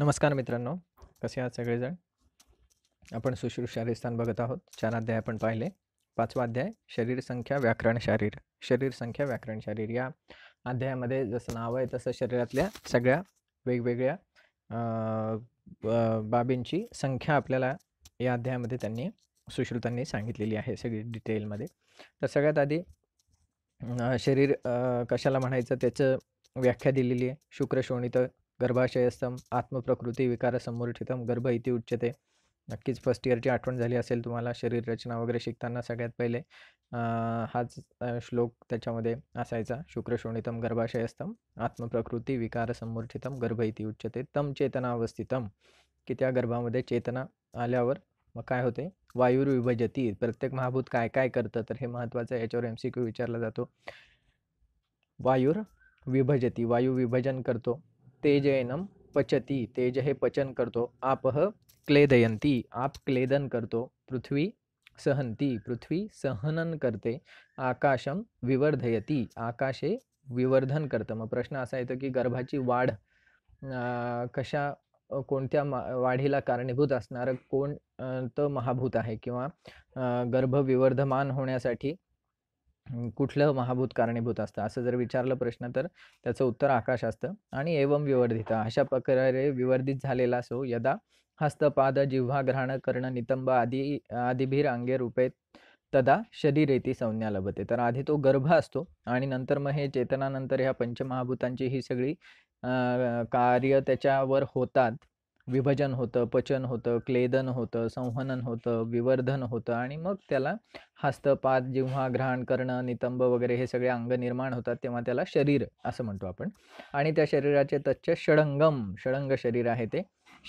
नमस्कार मित्रांनो कसे आहात सगळेजण आपण सुश्रूषा शारीरस्थान बघत आहोत चार अध्याय आपण पाहिले पाचवा अध्याय शरीर संख्या व्याकरण शारीर शरीर संख्या व्याकरण शारीर या अध्यायामध्ये जसं नाव आहे तसं शरीरातल्या सगळ्या वेगवेगळ्या बाबींची संख्या आपल्याला या अध्यायामध्ये त्यांनी सुश्रुतांनी सांगितलेली आहे सगळी डिटेलमध्ये तर सगळ्यात आधी शरीर कशाला म्हणायचं त्याचं व्याख्या दिलेली आहे शुक्र गर्भाशयस्थम आत्मप्रकृती विकारसंमुरठितम गर्भ इति उच्चते नक्कीच फर्स्ट इयरची आठवण झाली असेल तुम्हाला शरीर रचना वगैरे शिकताना सगळ्यात पहिले हाच श्लोक त्याच्यामध्ये असायचा शुक्रशोणितम गर्भाशयस्थम आत्मप्रकृती विकारसंमुरठितम गर्भ इति उच्चते तम चेतना अवस्थितम की त्या गर्भामध्ये चेतना आल्यावर मग काय होते विभजती प्रत्येक महाभूत काय काय करतं तर हे महत्त्वाचं आहे याच्यावर एम सी क्यू विचारला जातो वायूर विभजती वायू विभजन करतो तेजयनम पचती तेज हे पचन करतो आपह क्लेदयंती आप क्लेदन करतो पृथ्वी सहंती पृथ्वी सहनन करते आकाशम विवर्धयती आकाशे विवर्धन करतं मग प्रश्न असा येतो की गर्भाची वाढ कशा कोणत्या मा वाढीला कारणीभूत असणारं कोण तर महाभूत आहे किंवा गर्भ विवर्धमान होण्यासाठी कुठलं महाभूत कारणीभूत असतं असं जर विचारलं प्रश्न तर त्याचं उत्तर आकाश असतं आणि एवम विवर्धित अशा प्रकारे विवर्धित झालेला असो यदा हस्तपाद जिव्हा ग्रहण कर्ण नितंब आदी आदिभीर अंगे रूपे तदा शरीर येते संज्ञा लभते तर आधी तो गर्भ असतो आणि नंतर मग हे चेतनानंतर ह्या पंचमहाभूतांची ही सगळी कार्य त्याच्यावर होतात विभजन होतं पचन होतं क्लेदन होतं संहनन होतं विवर्धन होतं आणि मग त्याला हस्तपात जेव्हा ग्रहण करणं नितंब वगैरे हे सगळे अंग निर्माण होतात तेव्हा त्याला शरीर असं म्हणतो आपण आणि त्या शरीराचे तच्च षडंगम षडंग शरीर आहे ते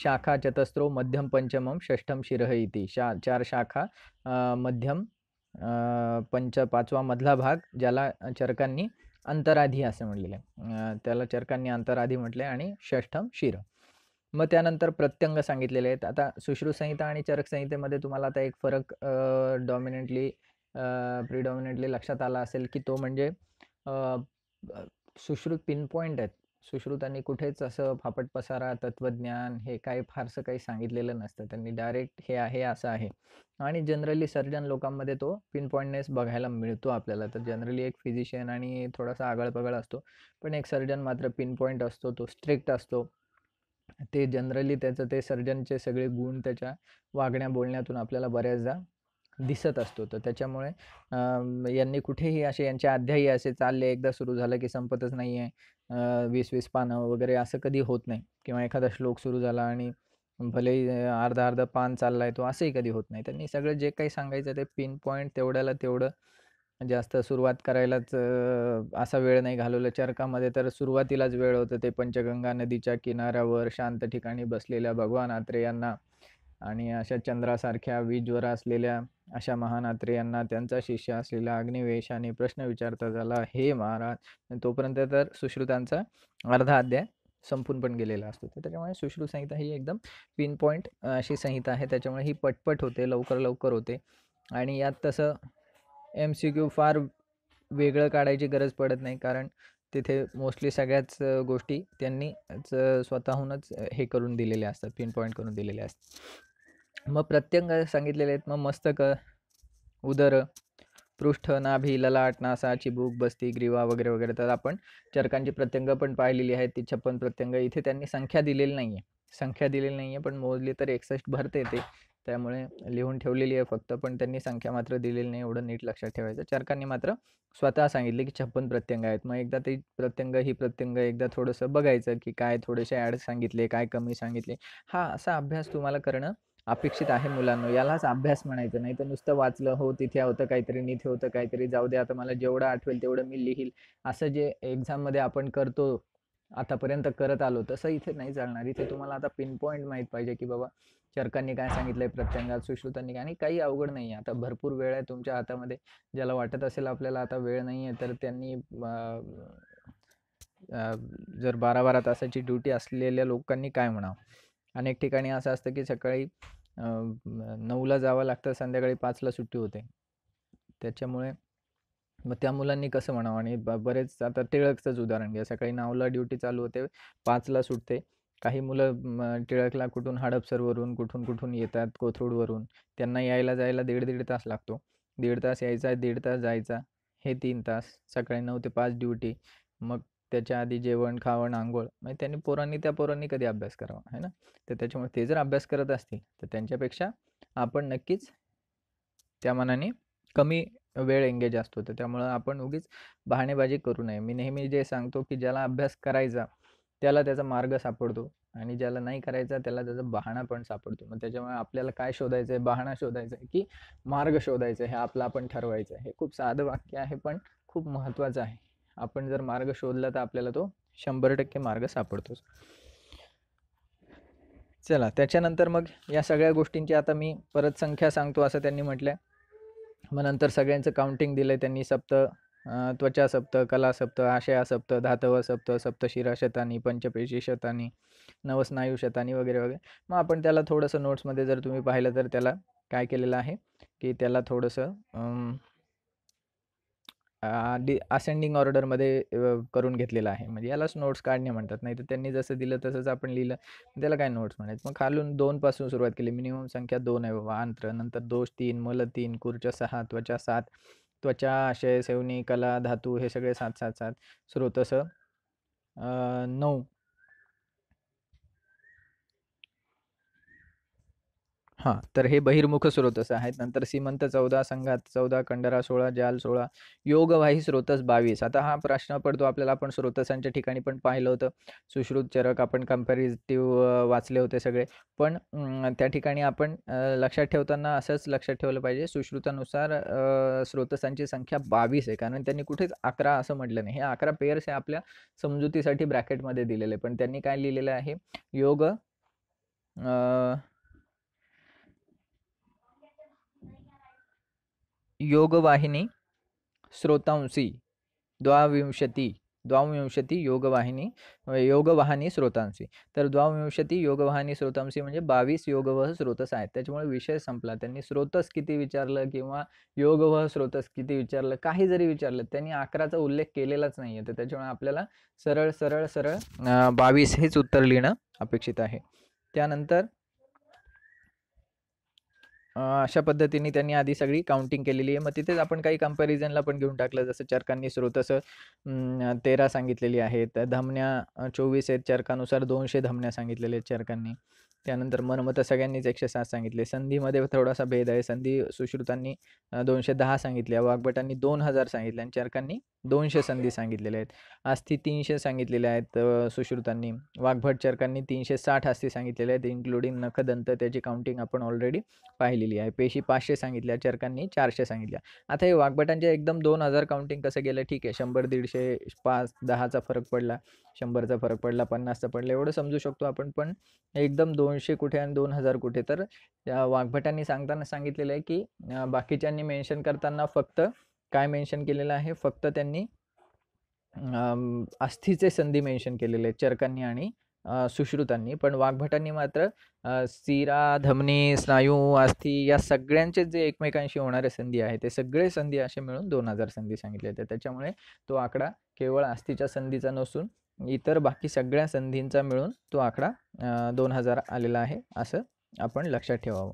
शाखा चतस्रो मध्यम पंचमम षष्ठम शिरह इति शा चार शाखा मध्यम पंच पाचवा मधला भाग ज्याला चरकांनी अंतराधी असं म्हटलेलं आहे त्याला चरकांनी अंतराधी म्हटले आणि षष्ठम शिर मग त्यानंतर प्रत्यंग सांगितलेले आहेत आता सुश्रुतसंहिता आणि चरक संहितेमध्ये तुम्हाला आता एक फरक डॉमिनंटली प्रिडॉमिनंटली लक्षात आला असेल की तो म्हणजे सुश्रुत पिन पॉईंट आहेत सुश्रुतांनी कुठेच असं फापट पसारा तत्वज्ञान हे काही फारसं काही सांगितलेलं नसतं त्यांनी डायरेक्ट हे आहे असं आहे आणि जनरली सर्जन लोकांमध्ये तो पिन बघायला मिळतो आपल्याला तर जनरली एक फिजिशियन आणि थोडासा आगळपगळ असतो पण एक सर्जन मात्र पिन असतो तो स्ट्रिक्ट असतो ते जनरली त्याचं ते सर्जनचे सगळे गुण त्याच्या वागण्या बोलण्यातून आपल्याला बऱ्याचदा दिसत असतो तर त्याच्यामुळे यांनी कुठेही असे यांचे अध्यायी असे चालले एकदा सुरू झालं की संपतच नाही आहे वीस वीस पानं वगैरे असं कधी होत नाही किंवा एखादा श्लोक सुरू झाला आणि भलेही अर्धा अर्धा पान चालला आहे तो असंही कधी होत नाही त्यांनी सगळं जे काही सांगायचं ते पिन पॉईंट तेवढ्याला तेवढं जास्त सुरुवात करायलाच असा वेळ नाही घालवला चरकामध्ये तर सुरुवातीलाच वेळ होतं ते पंचगंगा नदीच्या किनाऱ्यावर शांत ठिकाणी बसलेल्या भगवान आत्रेयांना आणि अशा चंद्रासारख्या वीजवर असलेल्या अशा महान आत्रेयांना त्यांचा शिष्य असलेला आणि प्रश्न विचारता झाला हे महाराज तोपर्यंत तर सुश्रुतांचा अर्धा अध्याय संपून पण गेलेला असतो तर त्याच्यामुळे सुश्रुत संहिता ही एकदम पिन पॉईंट अशी संहिता आहे त्याच्यामुळे ही पटपट होते लवकर लवकर होते आणि यात तसं एम सी क्यू फार वेगळं काढायची गरज पडत नाही कारण तिथे मोस्टली सगळ्याच गोष्टी त्यांनी स्वतःहूनच हे करून दिलेल्या असतात पिन पॉईंट करून दिलेले असतात मग प्रत्यंग सांगितलेले आहेत मग मस्तक उदर पृष्ठ नाभी ललाट नासा चिबूक बस्ती ग्रीवा वगैरे वगैरे तर आपण चरकांची प्रत्यंग पण पाहिलेली आहेत ती छप्पन प्रत्यंग इथे त्यांनी संख्या दिलेली नाही आहे संख्या दिलेली नाही आहे पण मोजली तर एकसष्ट भरते ते त्यामुळे लिहून ठेवलेली आहे फक्त पण त्यांनी संख्या मात्र दिलेली नाही एवढं नीट लक्षात ठेवायचं चारकांनी मात्र स्वतः सांगितले की छप्पन प्रत्यंग आहेत मग एकदा ते प्रत्यंग ही प्रत्यंग एकदा थोडंसं बघायचं की काय थोडेसे ॲड सांगितले काय कमी सांगितले हा असा अभ्यास तुम्हाला करणं अपेक्षित आहे मुलांना यालाच अभ्यास म्हणायचं नाही तर नुसतं वाचलं हो तिथे होतं काहीतरी निथे होतं काहीतरी जाऊ दे आता मला जेवढं आठवेल तेवढं मी लिहील असं जे एक्झाममध्ये आपण करतो आतापर्यंत करत आलो तसं इथे नाही चालणार इथे तुम्हाला आता पिन पॉईंट माहीत पाहिजे की बाबा शर्कांनी काय सांगितलंय प्रत्यंगात सुश्रुतांनी काय आणि काही अवघड नाही आहे आता भरपूर वेळ आहे तुमच्या हातामध्ये ज्याला वाटत असेल आपल्याला आता वेळ नाही आहे तर त्यांनी जर बारा बारा तासाची ड्युटी असलेल्या लोकांनी काय म्हणावं अनेक ठिकाणी असं असतं की सकाळी नऊला जावं लागतं संध्याकाळी पाचला सुट्टी होते त्याच्यामुळे मग त्या मुलांनी कसं म्हणावं आणि बरेच आता टिळकचंच उदाहरण घ्या सकाळी नऊला ड्युटी चालू होते पाचला सुटते काही मुलं टिळकला कुठून हडपसरवरून कुठून कुठून येतात कोथरूडवरून त्यांना यायला जायला दीड दीड तास लागतो दीड तास यायचा दीड तास जायचा हे तीन तास सकाळी नऊ ते पाच ड्युटी मग त्याच्या आधी जेवण खावण आंघोळ म्हणजे त्यांनी पोरांनी त्या पोरांनी कधी अभ्यास करावा है ना तर त्याच्यामुळे ते जर अभ्यास करत असतील तर त्यांच्यापेक्षा आपण नक्कीच त्या मनाने कमी वेळ एंगेज असतो तर त्यामुळं आपण उगीच बहाणेबाजी करू नये मी नेहमी जे सांगतो की ज्याला अभ्यास करायचा त्याला त्याचा मार्ग सापडतो आणि ज्याला नाही करायचा त्याला त्याचा बहाणा पण सापडतो मग त्याच्यामुळे आपल्याला काय शोधायचं आहे बहाणा शोधायचा आहे की मार्ग शोधायचा आहे हे आपलं आपण ठरवायचं आहे हे खूप साधं वाक्य आहे पण खूप महत्त्वाचं आहे आपण जर मार्ग शोधला तर आपल्याला तो शंभर टक्के मार्ग सापडतोच चला त्याच्यानंतर मग या सगळ्या गोष्टींची आता मी परत संख्या सांगतो असं त्यांनी म्हटलं मग नंतर सगळ्यांचं काउंटिंग दिलं त्यांनी सप्त त्वचा सप्त कला सप्त आशया सप्त धातव सप्त सप्तशिरा शतानी पंचपेशी शतानी नवस्नायू शतानी वगैरे वगैरे मग आपण त्याला थोडंसं नोट्समध्ये जर तुम्ही पाहिलं तर त्याला काय केलेलं आहे की त्याला थोडंसं डि असेंडिंग ऑर्डरमध्ये करून घेतलेलं आहे म्हणजे यालाच नोट्स काढणे म्हणतात नाही तर त्यांनी जसं दिलं तसंच आपण लिहिलं त्याला काय नोट्स म्हणायचं मग खालून दोनपासून सुरुवात केली मिनिमम संख्या दोन आहे वा अंतर नंतर दोष तीन मल तीन कुर्च्या सहा त्वचा सात त्वचा आशय सेवनी कला धातू हे सगळे सात सात सात स्रोतस नऊ हां, तर हे बहिर्मुख स्रोतस आहेत. नंतर सीमंत चौदा संघात चौदा कंडरा सोळा जाल सोळा योगवाही स्रोतस बावीस आता हा प्रश्न पडतो आपल्याला. आपण स्रोतसांच्या ठिकाणी पण पाहिलं होतं. सुश्रुत चरक आपण कम्पॅरिटिव्ह वाचले होते सगळे. पण त्या ठिकाणी आपण लक्षात ठेवताना असंच लक्षात ठेवलं पाहिजे. सुश्रुतानुसार स्रोतसांची संख्या बावीस आहे. कारण त्यांनी कुठेच अकरा असं म्हटलं नाही. हे अकरा पेअर्स हे आपल्या समजुतीसाठी ब्रॅकेटमध्ये दिलेले. पण त्यांनी काय लिहिलेलं आहे योग योगवाहिनी स्रोतांशी द्वाविंशती द्वाविंशती योगवाहिनी म्हणजे योगवाहिनी स्रोतांशी तर द्वाविंशती योगवाहिनी स्रोतांशी म्हणजे बावीस योगवह स्रोतस आहेत त्याच्यामुळे विषय संपला त्यांनी स्रोतस किती विचारलं किंवा योगवह स्रोतस किती विचारलं काही जरी विचारलं त्यांनी अकराचा उल्लेख केलेलाच नाही आहे तर त्याच्यामुळे आपल्याला सरळ सरळ सरळ बावीस हेच उत्तर लिहिणं अपेक्षित आहे त्यानंतर अशा पद्धतीने त्यांनी आधी सगळी काउंटिंग केलेली आहे मग तिथेच आपण काही कंपॅरिझनला पण घेऊन टाकलं जसं चरकांनी स्रोत तसं तेरा सांगितलेली आहेत धमन्या चोवीस आहेत चरकानुसार दोनशे धमन्या सांगितलेल्या आहेत चरकांनी त्यानंतर मनमत सगळ्यांनीच एकशे सात सांगितले संधीमध्ये थोडासा भेद आहे संधी सुश्रुतांनी दोनशे दहा सांगितल्या वाघभटांनी दोन हजार सांगितले आणि चरकांनी दोनशे संधी सांगितलेल्या आहेत आस्थी तीनशे सांगितलेल्या आहेत सुश्रुतांनी वाघभट चरकांनी तीनशे साठ आस्थी सांगितलेल्या आहेत इन्क्लुडिंग नखदंत त्याची काउंटिंग आपण ऑलरेडी पाहिलेली आहे पेशी पाचशे सांगितल्या चरकांनी चारशे सांगितल्या आता हे वाघभटांच्या एकदम दोन हजार काउंटिंग कसं गेलं ठीक आहे शंभर दीडशे पाच दहाचा फरक पडला शंभरचा फरक पडला पन्नासचा पडला एवढं समजू शकतो आपण पण एकदम दोन दोनशे कुठे आणि दोन हजार कुठे तर वाघभटांनी सांगताना सांगितलेलं आहे की बाकीच्यांनी मेन्शन करताना फक्त काय मेन्शन केलेलं आहे फक्त त्यांनी अस्थीचे संधी मेन्शन केलेले आहेत चरकांनी आणि सुश्रुतांनी पण वाघभटांनी मात्र सिरा धमनी स्नायू अस्थी या सगळ्यांचे जे एकमेकांशी होणारे संधी आहे ते सगळे संधी असे मिळून दोन हजार संधी सांगितले होते त्याच्यामुळे तो आकडा केवळ अस्थीच्या संधीचा नसून इतर बाकी सगळ्या संधींचा मिळून तो आकडा दोन हजार आलेला आहे असं आपण लक्षात ठेवावं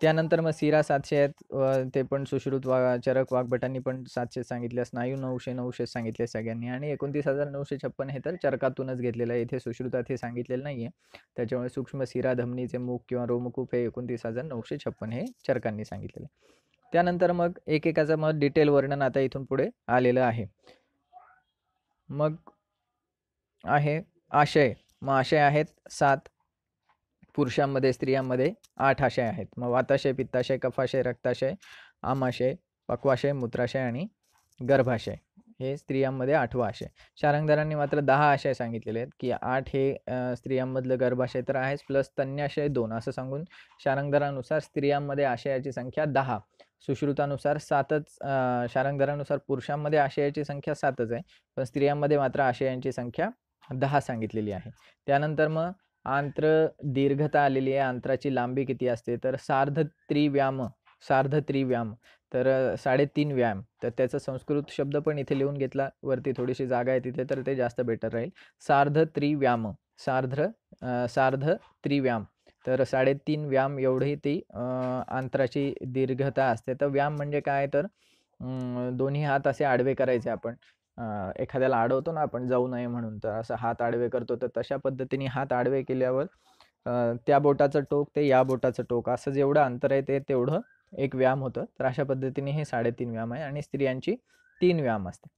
त्यानंतर मग सिरा सातशे आहेत ते पण सुश्रुत वा चरक वाघभटांनी पण सातशे सांगितले स्नायू नऊशे नऊशे सांगितले सगळ्यांनी आणि एकोणतीस हजार नऊशे छप्पन हे तर चरकातूनच घेतलेलं आहे इथे सुश्रुतात हे सांगितलेलं नाही आहे त्याच्यामुळे सूक्ष्म सिरा धमनीचे मुख किंवा रोमकूप हे एकोणतीस हजार नऊशे छप्पन हे चरकांनी सांगितलेलं आहे त्यानंतर मग एकेकाचं मग डिटेल वर्णन आता इथून पुढे आलेलं आहे मग आहे आशय मग आशय आहेत सात पुरुषांमध्ये स्त्रियांमध्ये आठ आशय आहेत मग वाताशय पित्ताशय कफाशय रक्ताशय आमाशय पक्वाशय मूत्राशय आणि गर्भाशय हे स्त्रियांमध्ये आठवा आशय शारंगदारांनी मात्र दहा आशय सांगितलेले आहेत की आठ हे स्त्रियांमधलं गर्भाशय तर आहेच प्लस तन्याशय दोन असं सांगून शारंगदारानुसार स्त्रियांमध्ये आशयाची संख्या दहा सुश्रुतानुसार सातच शारंगधरानुसार पुरुषांमध्ये आशयाची संख्या सातच आहे पण स्त्रियांमध्ये मात्र आशयांची संख्या दहा सांगितलेली आहे त्यानंतर मग आंत्र दीर्घता आलेली आहे आंत्राची लांबी किती असते तर सार्ध त्रिव्याम सार्ध त्रिव्याम तर साडेतीन व्यायाम तर त्याचा संस्कृत शब्द पण इथे लिहून घेतला वरती थोडीशी जागा आहे तिथे तर ते जास्त बेटर राहील सार्ध त्रिव्याम सार्ध सार्ध त्रिव्याम तर साडेतीन व्यायाम एवढी ती अंतराची दीर्घता असते तर व्यायाम म्हणजे काय तर दोन्ही हात असे आडवे करायचे आपण एखाद्याला आडवतो ना आपण जाऊ नये म्हणून तर असं हात आडवे करतो तर तशा पद्धतीने हात आडवे केल्यावर त्या बोटाचं टोक ते या बोटाचं टोक असं जेवढं अंतर आहे ते तेवढं एक व्यायाम होतं तर अशा पद्धतीने हे साडेतीन व्यायाम आहे आणि स्त्रियांची तीन व्यायाम असते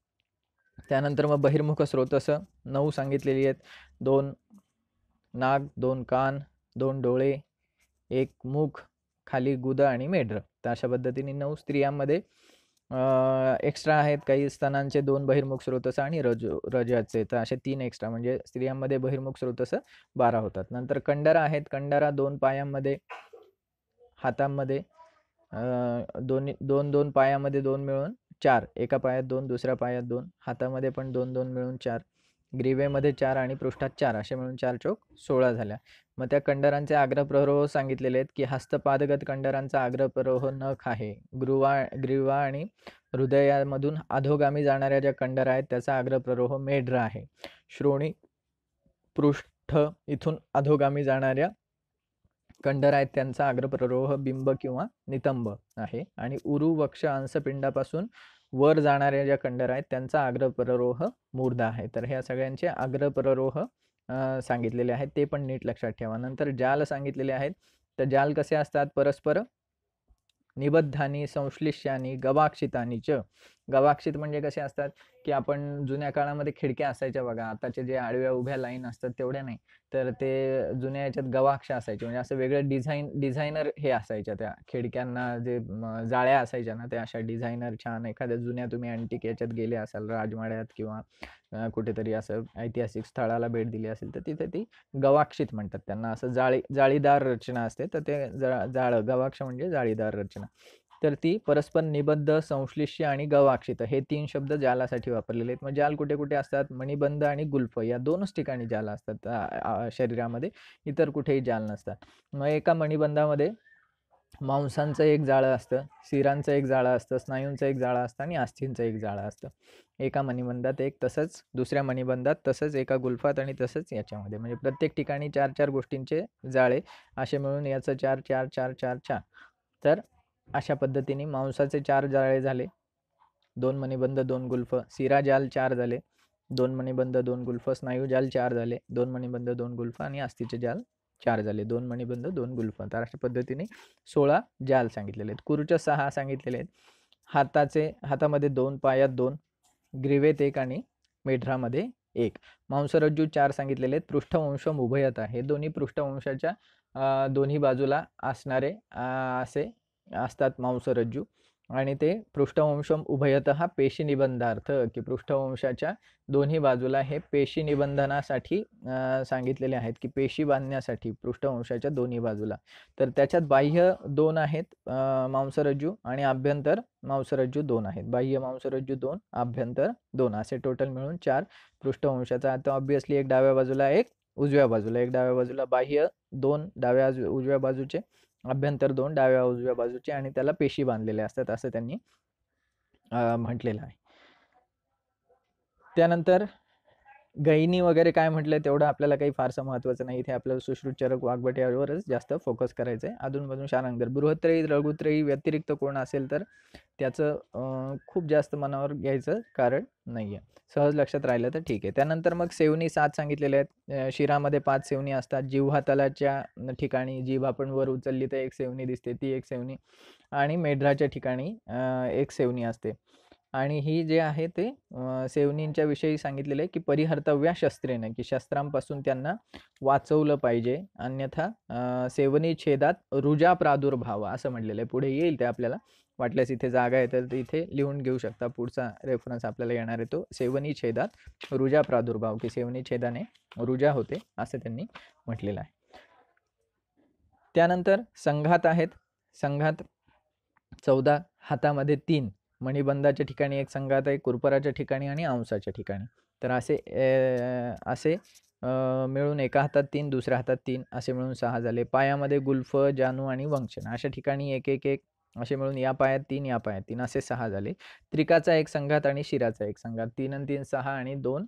त्यानंतर मग बहिर्मुख स्रोत असं नऊ सांगितलेली आहेत दोन नाग दोन कान दोन डोळे एक मुख खाली गुद आणि मेढ्र तर अशा पद्धतीने नऊ स्त्रियांमध्ये एक्स्ट्रा आहेत काही स्तनांचे दोन बहिर्मुख स्रोतस आणि रज रजाचे तर असे तीन एक्स्ट्रा म्हणजे स्त्रियांमध्ये बहिर्मुख स्रोतस बारा होतात नंतर कंडारा आहेत कंडारा दोन पायांमध्ये हातांमध्ये दोन्ही दोन दोन पायामध्ये दोन मिळून चार एका पायात दोन दुसऱ्या पायात दोन हातामध्ये पण दोन दोन मिळून चार ग्रीवेमध्ये चार आणि पृष्ठात चार असे म्हणून चार चौक सोळा झाल्या मग त्या कंडरांचे आग्रह प्ररोह सांगितलेले आहेत की हस्तपादगत कंडरांचा आग्रह नख आहे ग्रुवा ग्रीवा आणि हृदयामधून अधोगामी जाणाऱ्या ज्या कंडर आहेत त्याचा आग्रह प्ररोह मेढ्र आहे श्रोणी पृष्ठ इथून अधोगामी जाणाऱ्या कंडर आहेत त्यांचा आग्रप्ररोह बिंब किंवा नितंब आहे आणि उरु वक्ष अंशपिंडापासून वर जाणाऱ्या ज्या कंडर आहेत त्यांचा अग्रपररोह मूर्धा आहे तर ह्या सगळ्यांचे अग्रपररोह सांगितलेले आहेत ते पण नीट लक्षात ठेवा नंतर जाल सांगितलेले आहेत तर जाल कसे असतात परस्पर निबद्धानी संश्लिष्यानी गवाक्षितानी च गवाक्षित म्हणजे कसे असतात की आपण जुन्या काळामध्ये खिडक्या असायच्या बघा आताचे जे आडव्या उभ्या लाईन असतात तेवढ्या नाही तर ते जुन्या याच्यात गवाक्ष असायचे म्हणजे असं वेगळं डिझाईन डिझायनर हे असायच्या त्या खिडक्यांना जे जाळ्या असायच्या ना त्या अशा डिझायनर छान एखाद्या जुन्या तुम्ही अँटिक याच्यात गेले असाल राजमाड्यात किंवा कुठेतरी असं ऐतिहासिक स्थळाला भेट दिली असेल तर तिथे ती गवाक्षित म्हणतात त्यांना असं जाळी जाळीदार रचना असते तर ते जाळ गवाक्ष म्हणजे जाळीदार रचना तर ती परस्पर निबद्ध संश्लिष्य आणि गवाक्षित हे तीन शब्द जालासाठी वापरलेले आहेत मग जाल कुठे कुठे असतात मणिबंध आणि गुल्फ या दोनच ठिकाणी जाल असतात शरीरामध्ये इतर कुठेही जाल नसतात मग एका मणिबंधामध्ये मांसांचं एक जाळं असतं सिरांचं एक जाळं असतं स्नायूंचं एक जाळं असतं आणि आस्थींचं एक जाळं असतं एका मणिबंधात एक तसंच दुसऱ्या मणिबंधात तसंच एका गुल्फात आणि तसंच याच्यामध्ये म्हणजे प्रत्येक ठिकाणी चार चार गोष्टींचे जाळे असे मिळून याचं चार चार चार चार चार तर अशा पद्धतीने मांसाचे चार जाळे झाले दोन मणिबंध दोन गुल्फ सिरा जाल चार झाले दोन मणिबंध दोन गुल्फ स्नायूजाल जाल चार झाले दोन मणिबंध दोन गुल्फ आणि आस्तीचे जाल चार झाले दोन मणिबंध दोन गुल्फ तर अशा पद्धतीने सोळा जाल सांगितलेले आहेत कुरुच्या सहा सांगितलेले आहेत हाताचे हातामध्ये दोन पायात दोन ग्रीवेत एक आणि मेढरामध्ये एक मांसरज्जू चार सांगितलेले आहेत पृष्ठवंश मुभयता हे दोन्ही पृष्ठवंशाच्या दोन्ही बाजूला असणारे असे असतात मांसरज्जू आणि ते पृष्ठवंश उभयत पेशी निबंधार्थ की पृष्ठवंशाच्या दोन्ही बाजूला हे पेशी निबंधनासाठी सांगितलेले आहेत की पेशी बांधण्यासाठी पृष्ठवंशाच्या दोन्ही बाजूला तर त्याच्यात बाह्य दोन आहेत मांसरज्जू आणि आभ्यंतर मांसरज्जू दोन आहेत बाह्य मांसरज्जू दोन आभ्यंतर दोन असे टोटल मिळून चार पृष्ठवंशाचा आता ऑब्विसली एक डाव्या बाजूला एक उजव्या बाजूला एक डाव्या बाजूला बाह्य दोन डाव्या उजव्या बाजूचे अभ्यंतर दोन डाव्या उजव्या बाजूचे आणि त्याला पेशी बांधलेल्या असतात असं त्यांनी म्हटलेलं आहे त्यानंतर गहिनी वगैरे काय म्हटलं तेवढं आपल्याला काही फारसं महत्त्वाचं नाही इथे आपल्याला सुश्रुतचरक वाघबट यावरच जास्त फोकस करायचं आहे अधूनमधून शालांतर बृहत्रयी रघुत्रयी व्यतिरिक्त कोण असेल तर त्याचं खूप जास्त मनावर घ्यायचं कारण नाही आहे सहज लक्षात राहिलं तर ठीक आहे त्यानंतर मग सेवनी सात सांगितलेल्या आहेत शिरामध्ये पाच सेवनी असतात तलाच्या ठिकाणी जीभ आपण वर उचलली तर एक सेवनी दिसते ती एक सेवनी आणि मेढ्राच्या ठिकाणी एक सेवनी असते आणि ही जे आहे ते सेवनींच्या विषयी सांगितलेलं आहे की परिहर्तव्या शस्त्रेनं की शस्त्रांपासून त्यांना वाचवलं पाहिजे अन्यथा सेवनी छेदात रुजा प्रादुर्भाव असं म्हटलेलं आहे पुढे येईल ते आपल्याला वाटल्यास इथे जागा आहे तर इथे लिहून घेऊ शकता पुढचा रेफरन्स आपल्याला येणार आहे तो सेवनी छेदात रुजा प्रादुर्भाव की सेवनी छेदाने रुजा होते असं त्यांनी म्हटलेलं आहे त्यानंतर संघात आहेत संघात चौदा हातामध्ये तीन मणिबंधाच्या ठिकाणी एक संघात आहे कुरपराच्या ठिकाणी आणि अंसाच्या ठिकाणी तर असे असे मिळून एका हातात तीन दुसऱ्या हातात तीन असे मिळून सहा झाले पायामध्ये गुल्फ जानू आणि वंक्षण अशा ठिकाणी एक एक एक असे मिळून या पायात तीन या पायात तीन असे सहा झाले त्रिकाचा एक संघात आणि शिराचा एक संघात तीन आणि तीन सहा आणि दोन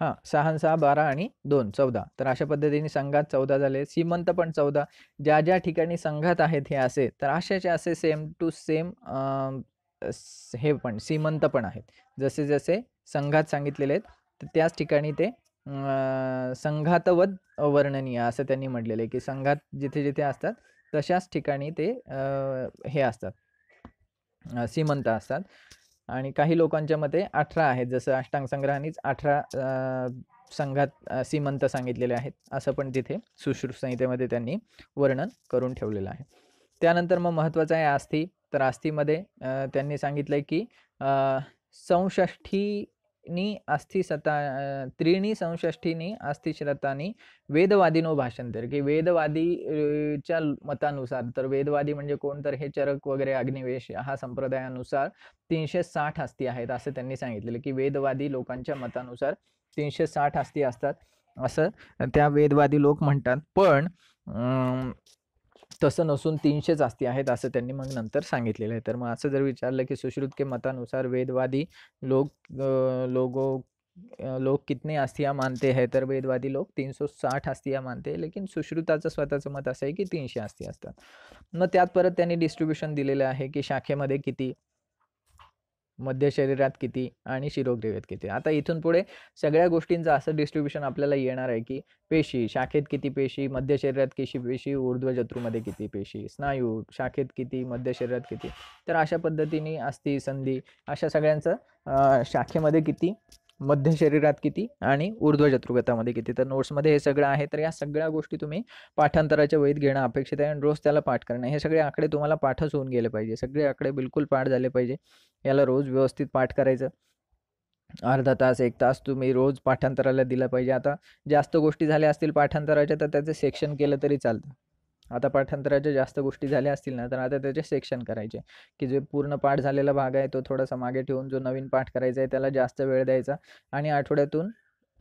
हां सहा सहा बारा आणि दोन चौदा तर अशा पद्धतीने संघात चौदा झाले सीमंत पण चौदा ज्या ज्या ठिकाणी संघात आहेत हे असे तर अशाचे असे सेम टू सेम हे पण सीमंत पण आहेत जसे जसे संघात सांगितलेले आहेत तर त्याच ठिकाणी ते संघातवत वर्णनीय असं त्यांनी म्हटलेलं आहे की संघात जिथे जिथे असतात तशाच ठिकाणी ते हे असतात सीमंत असतात आणि काही लोकांच्या मते अठरा आहेत जसं अष्टांग संग्रहानीच अठरा संघात सीमंत सांगितलेले आहेत असं पण तिथे सुश्रुत संहितेमध्ये त्यांनी वर्णन करून ठेवलेलं आहे त्यानंतर मग महत्त्वाचं आहे आस्थी तर आस्थीमध्ये त्यांनी सांगितलं की संषष्ठी नि त्रिणी त्रीणी अस्थि अस्थिशतानी वेदवादीनो भाषांतर की वेदवादीच्या मतानुसार तर वेदवादी म्हणजे कोण तर हे चरक वगैरे अग्निवेश हा संप्रदायानुसार तीनशे साठ हस्ती आहेत असं त्यांनी सांगितलेलं की वेदवादी लोकांच्या मतानुसार तीनशे साठ हस्ती असतात असं त्या वेदवादी लोक म्हणतात पण तसं नसून तीनशे जास्ती आहेत असं त्यांनी मग नंतर सांगितलेलं आहे तर मग असं जर विचारलं की सुश्रुत के मतानुसार वेदवादी लोक लोगो लोक कितने अस्थिया मानते हैं तर वेदवादी लोक तीन सौ साठ अस्थिया मानते लेकिन सुश्रुताचं स्वतःचं मत असं आहे की तीनशे अस्थिया असतात मग त्यात परत त्यांनी डिस्ट्रीब्युशन दिलेलं आहे की शाखेमध्ये किती मध्य शरीरात किती आणि शिरोग्रीवेत किती आता इथून पुढे सगळ्या गोष्टींचं असं डिस्ट्रीब्युशन आपल्याला येणार आहे की पेशी शाखेत किती पेशी मध्य शरीरात किती पेशी ऊर्ध्व जत्रूमध्ये किती पेशी स्नायू शाखेत किती मध्य शरीरात किती तर अशा पद्धतीने अस्थि संधी अशा सगळ्यांचं शाखेमध्ये किती मध्य शरीरात किती आणि ऊर्ध्व चतुर्गतामध्ये किती तर नोट्समध्ये हे सगळं आहे तर या सगळ्या गोष्टी तुम्ही पाठांतराच्या वहीत घेणं अपेक्षित आहे आणि रोज त्याला पाठ करणं हे सगळे आकडे तुम्हाला पाठच होऊन गेले पाहिजे सगळे आकडे बिलकुल पाठ झाले पाहिजे याला रोज व्यवस्थित पाठ करायचं अर्धा तास एक तास तुम्ही रोज पाठांतराला दिला पाहिजे आता जास्त गोष्टी झाल्या असतील पाठांतराच्या तर त्याचं सेक्शन केलं तरी चालतं आता पाठांतराच्या जास्त गोष्टी झाल्या असतील ना तर आता त्याचे सेक्शन करायचे की जे पूर्ण पाठ झालेला भाग आहे तो थोडासा मागे ठेवून जो नवीन पाठ करायचा आहे त्याला जास्त वेळ द्यायचा आणि आठवड्यातून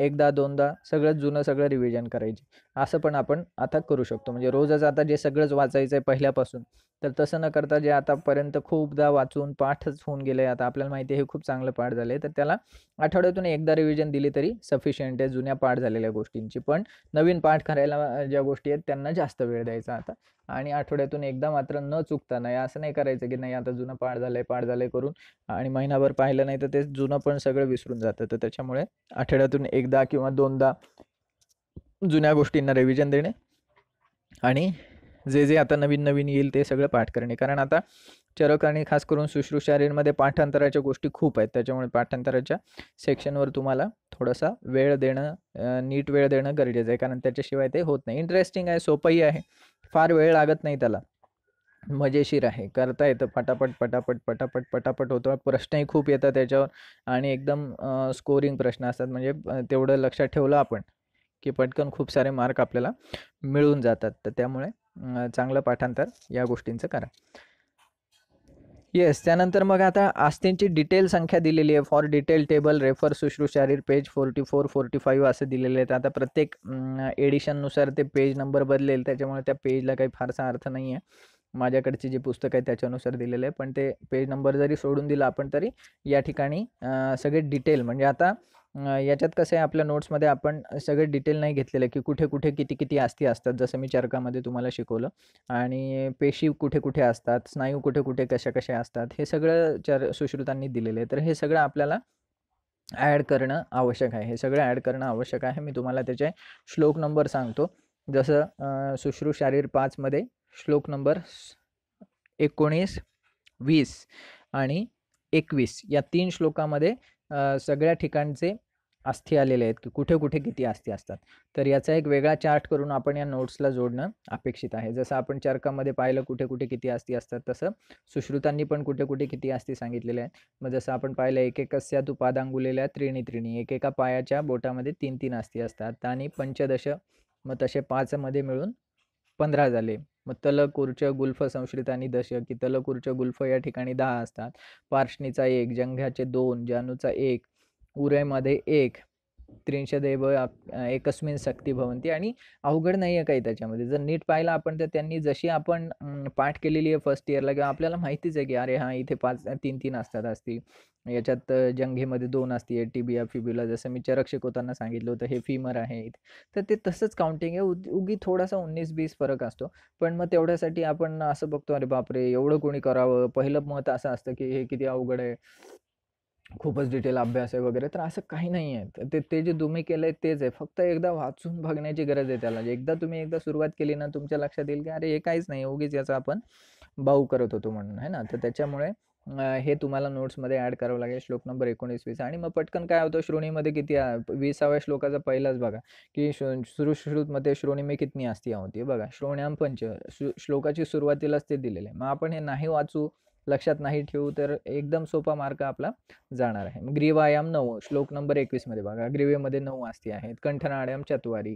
एकदा दोनदा सगळं जुनं सगळं रिव्हिजन करायचे असं पण आपण आता करू शकतो म्हणजे रोजच आता जे सगळंच वाचायचं आहे पहिल्यापासून तर तसं न करता जे आतापर्यंत खूपदा वाचून पाठच होऊन गेले आता आपल्याला माहिती आहे हे खूप चांगलं पाठ झालं तर त्याला आठवड्यातून एकदा रिव्हिजन दिली तरी सफिशियंट आहे जुन्या पाठ झालेल्या गोष्टींची पण नवीन पाठ करायला ज्या गोष्टी आहेत त्यांना जास्त वेळ द्यायचा आता आणि आठवड्यातून एकदा मात्र न चुकता नाही असं नाही करायचं की नाही आता जुनं पाठ झालं आहे पाठ झालंय करून आणि महिनाभर पाहिलं नाही तर ते जुनं पण सगळं विसरून जातं तर त्याच्यामुळे आठवड्यातून एकदा किंवा दोनदा जुन्या गोष्टींना रिव्हिजन देणे आणि जे जे आता नवीन नवीन येईल ते सगळं पाठ करणे कारण आता चरक आणि खास करून शारीरमध्ये पाठांतराच्या गोष्टी खूप आहेत त्याच्यामुळे पाठांतराच्या सेक्शनवर तुम्हाला थोडासा वेळ देणं नीट वेळ देणं गरजेचं आहे कारण त्याच्याशिवाय ते होत नाही इंटरेस्टिंग आहे सोपंही आहे फार वेळ लागत नाही त्याला मजेशीर आहे करता येतं पटापट पटापट पटापट पटापट होतो प्रश्नही खूप येतात त्याच्यावर आणि एकदम स्कोरिंग प्रश्न असतात म्हणजे तेवढं लक्षात ठेवलं आपण की पटकन खूप सारे मार्क आपल्याला मिळून जातात तर त्यामुळे चांगलं पाठांतर या गोष्टींचं करा येस त्यानंतर मग आता आस्तींची डिटेल संख्या दिलेली आहे फॉर डिटेल टेबल रेफर सुश्रुशारीर page forty four forty five असं दिलेले आहेत आता प्रत्येक एडिशननुसार ते पेज नंबर बदलेल त्याच्यामुळे त्या पेजला काही फारसा अर्थ नाही आहे माझ्याकडचे जे पुस्तक आहे त्याच्यानुसार दिलेलं आहे पण ते पेज नंबर जरी सोडून दिला आपण तरी या ठिकाणी सगळे डिटेल म्हणजे आता याच्यात कसं आहे आपल्या नोट्समध्ये आपण सगळे डिटेल नाही घेतलेलं की कुठे कुठे किती किती आस्ती असतात जसं मी चरकामध्ये तुम्हाला शिकवलं आणि पेशी कुठे कुठे असतात स्नायू कुठे कुठे कशा कशा असतात हे सगळं चर सुश्रुतांनी दिलेलं आहे तर हे सगळं आपल्याला ॲड करणं आवश्यक आहे हे सगळं ॲड करणं आवश्यक आहे मी तुम्हाला त्याचे श्लोक नंबर सांगतो जसं सुश्रू शारीर पाचमध्ये श्लोक नंबर एकोणीस वीस आणि एकवीस या तीन श्लोकामध्ये सगळ्या ठिकाणचे आस्थी आलेले आहेत की कुठे कुठे किती अस्थी असतात तर याचा एक वेगळा चार्ट करून आपण या नोट्सला जोडणं अपेक्षित आहे जसं आपण चरकामध्ये पाहिलं कुठे कुठे किती अस्थी असतात तसं सुश्रुतांनी पण कुठे कुठे किती अस्थी सांगितलेले आहेत मग जसं आपण पाहिलं एकेकस्या पादांगुलेल्या त्रिणी त्रिणी एकेका पायाच्या बोटामध्ये तीन तीन अस्थी असतात आणि पंचदश मग तसे पाचमध्ये मिळून पंधरा झाले मग तलकुर्च गुल्फ संश्रित आणि दशक की तलकुर्च्या गुल्फ या ठिकाणी दहा असतात पार्षणीचा एक जंघ्याचे दोन जानूचा एक उरेमध्ये एक त्रिंशदैव एकस्मिन सक्ती भवंती आणि अवघड नाही आहे काही त्याच्यामध्ये जर नीट पाहिलं आपण तर त्यांनी जशी आपण पाठ केलेली आहे फर्स्ट इयरला किंवा आपल्याला माहितीच आहे की अरे हां इथे पाच तीन तीन असतात असती याच्यात जंगेमध्ये दोन असते या फिब्युला जसं मी चरक्षक होताना सांगितलं होतं हे फीमर आहे तर ते तसंच काउंटिंग आहे उगी थोडासा उन्नीस बीस फरक असतो पण मग तेवढ्यासाठी आपण असं बघतो अरे बापरे एवढं कोणी करावं पहिलं मत असं असतं की हे किती अवघड आहे खूपच डिटेल अभ्यास आहे वगैरे तर असं काही नाही आहे ते ते जे तुम्ही केलं आहे तेच आहे फक्त एकदा वाचून बघण्याची गरज आहे त्याला एकदा तुम्ही एकदा सुरुवात केली ना तुमच्या लक्षात येईल की अरे हे काहीच नाही उगीच याचा आपण भाऊ करत होतो म्हणून है ना तर त्याच्यामुळे हे तुम्हाला नोट्समध्ये ॲड करावं लागेल श्लोक नंबर एकोणीस वीस आणि मग पटकन काय होतं श्रोणीमध्ये किती विसाव्या श्लोकाचा पहिलाच बघा की मध्ये श्रोणी मी किती आस्ती होती बघा श्रोण्यांपंच पंच श्लोकाची सुरुवातीलाच ते दिलेले आहे मग आपण हे नाही वाचू लक्षात नाही ठेवू तर एकदम सोपा मार्ग आपला जाणार आहे ग्रीवायाम नऊ श्लोक नंबर एकवीसमध्ये बघा ग्रीवेमध्ये नऊ आस्ती आहेत कंठनाड्याम चतुवारी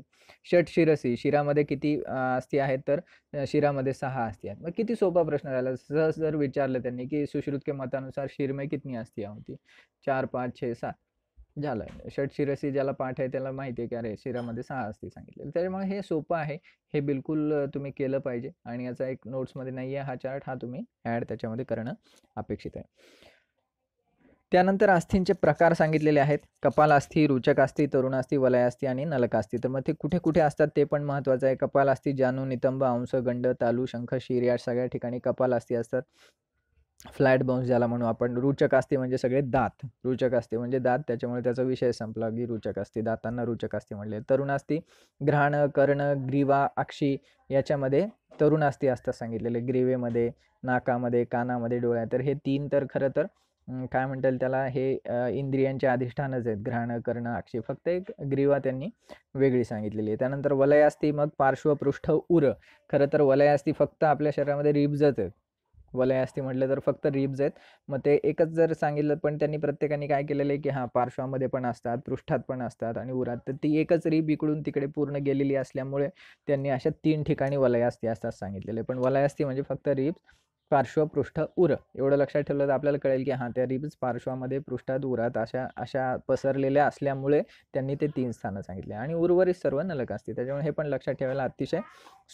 षट शिरसी शिरामध्ये किती आस्ती आहेत तर शिरामध्ये सहा आस्ती आहेत मग किती सोपा प्रश्न झाला सहज जर विचारलं त्यांनी की सुश्रुत के मतानुसार शिरमय किती आस्थी होती चार पाच छे सात झालं षट शिरसी ज्याला पाठ आहे त्याला माहिती आहे की अरे शिरामध्ये सहा असते सांगितलेलं त्याच्यामुळे हे सोपं आहे हे बिलकुल तुम्ही केलं पाहिजे आणि याचा एक नोट्समध्ये नाही आहे हा चार्ट हा तुम्ही ॲड त्याच्यामध्ये करणं अपेक्षित आहे त्यानंतर अस्थींचे प्रकार सांगितलेले आहेत कपाल अस्थी रुचक अस्थी तरुण अस्थी वलय अस्थी आणि नलक अस्थी तर मग ते कुठे कुठे असतात ते पण महत्त्वाचं आहे कपाल अस्थी जानू नितंब अंश गंड तालू शंख शिर या सगळ्या ठिकाणी कपाल अस्थी असतात फ्लॅट बॉन्स ज्याला म्हणू आपण रुचक असते म्हणजे सगळे दात रुचक असते म्हणजे दात त्याच्यामुळे त्याचा विषय संपला की रुचक असते दातांना रुचक असते म्हणले तरुणास्थी घ्राण कर्ण ग्रीवा अक्षी याच्यामध्ये तरुण अस्थी असतात सांगितलेले ग्रीवेमध्ये नाकामध्ये कानामध्ये डोळ्या तर हे तीन तर खरं तर काय म्हणता त्याला हे इंद्रियांचे अधिष्ठानच आहेत घ्राण कर्ण अक्षी फक्त एक ग्रीवा त्यांनी वेगळी सांगितलेली आहे त्यानंतर वलय असती मग पार्श्वपृष्ठ उर खरं तर असती फक्त आपल्या शरीरामध्ये रिब्जच आहेत वलय असते म्हटलं तर फक्त रिब्ज आहेत मग ते एकच जर सांगितलं पण त्यांनी प्रत्येकाने काय केलेलं आहे की हां पार्श्वामध्ये पण असतात पृष्ठात पण असतात आणि उरात तर ती एकच रिब इकडून तिकडे पूर्ण गेलेली असल्यामुळे त्यांनी अशा तीन ठिकाणी वलयास्ती असतात सांगितलेले पण वलयास्ती म्हणजे फक्त रिब्स पार्श्व पृष्ठ उर एवढं लक्षात ठेवलं तर आपल्याला कळेल की हां त्या रिब्स पार्श्वामध्ये पृष्ठात उरात अशा अशा पसरलेल्या असल्यामुळे त्यांनी ते तीन स्थानं सांगितले आणि उर्वरित सर्व नलक असते त्याच्यामुळे हे पण लक्षात ठेवायला अतिशय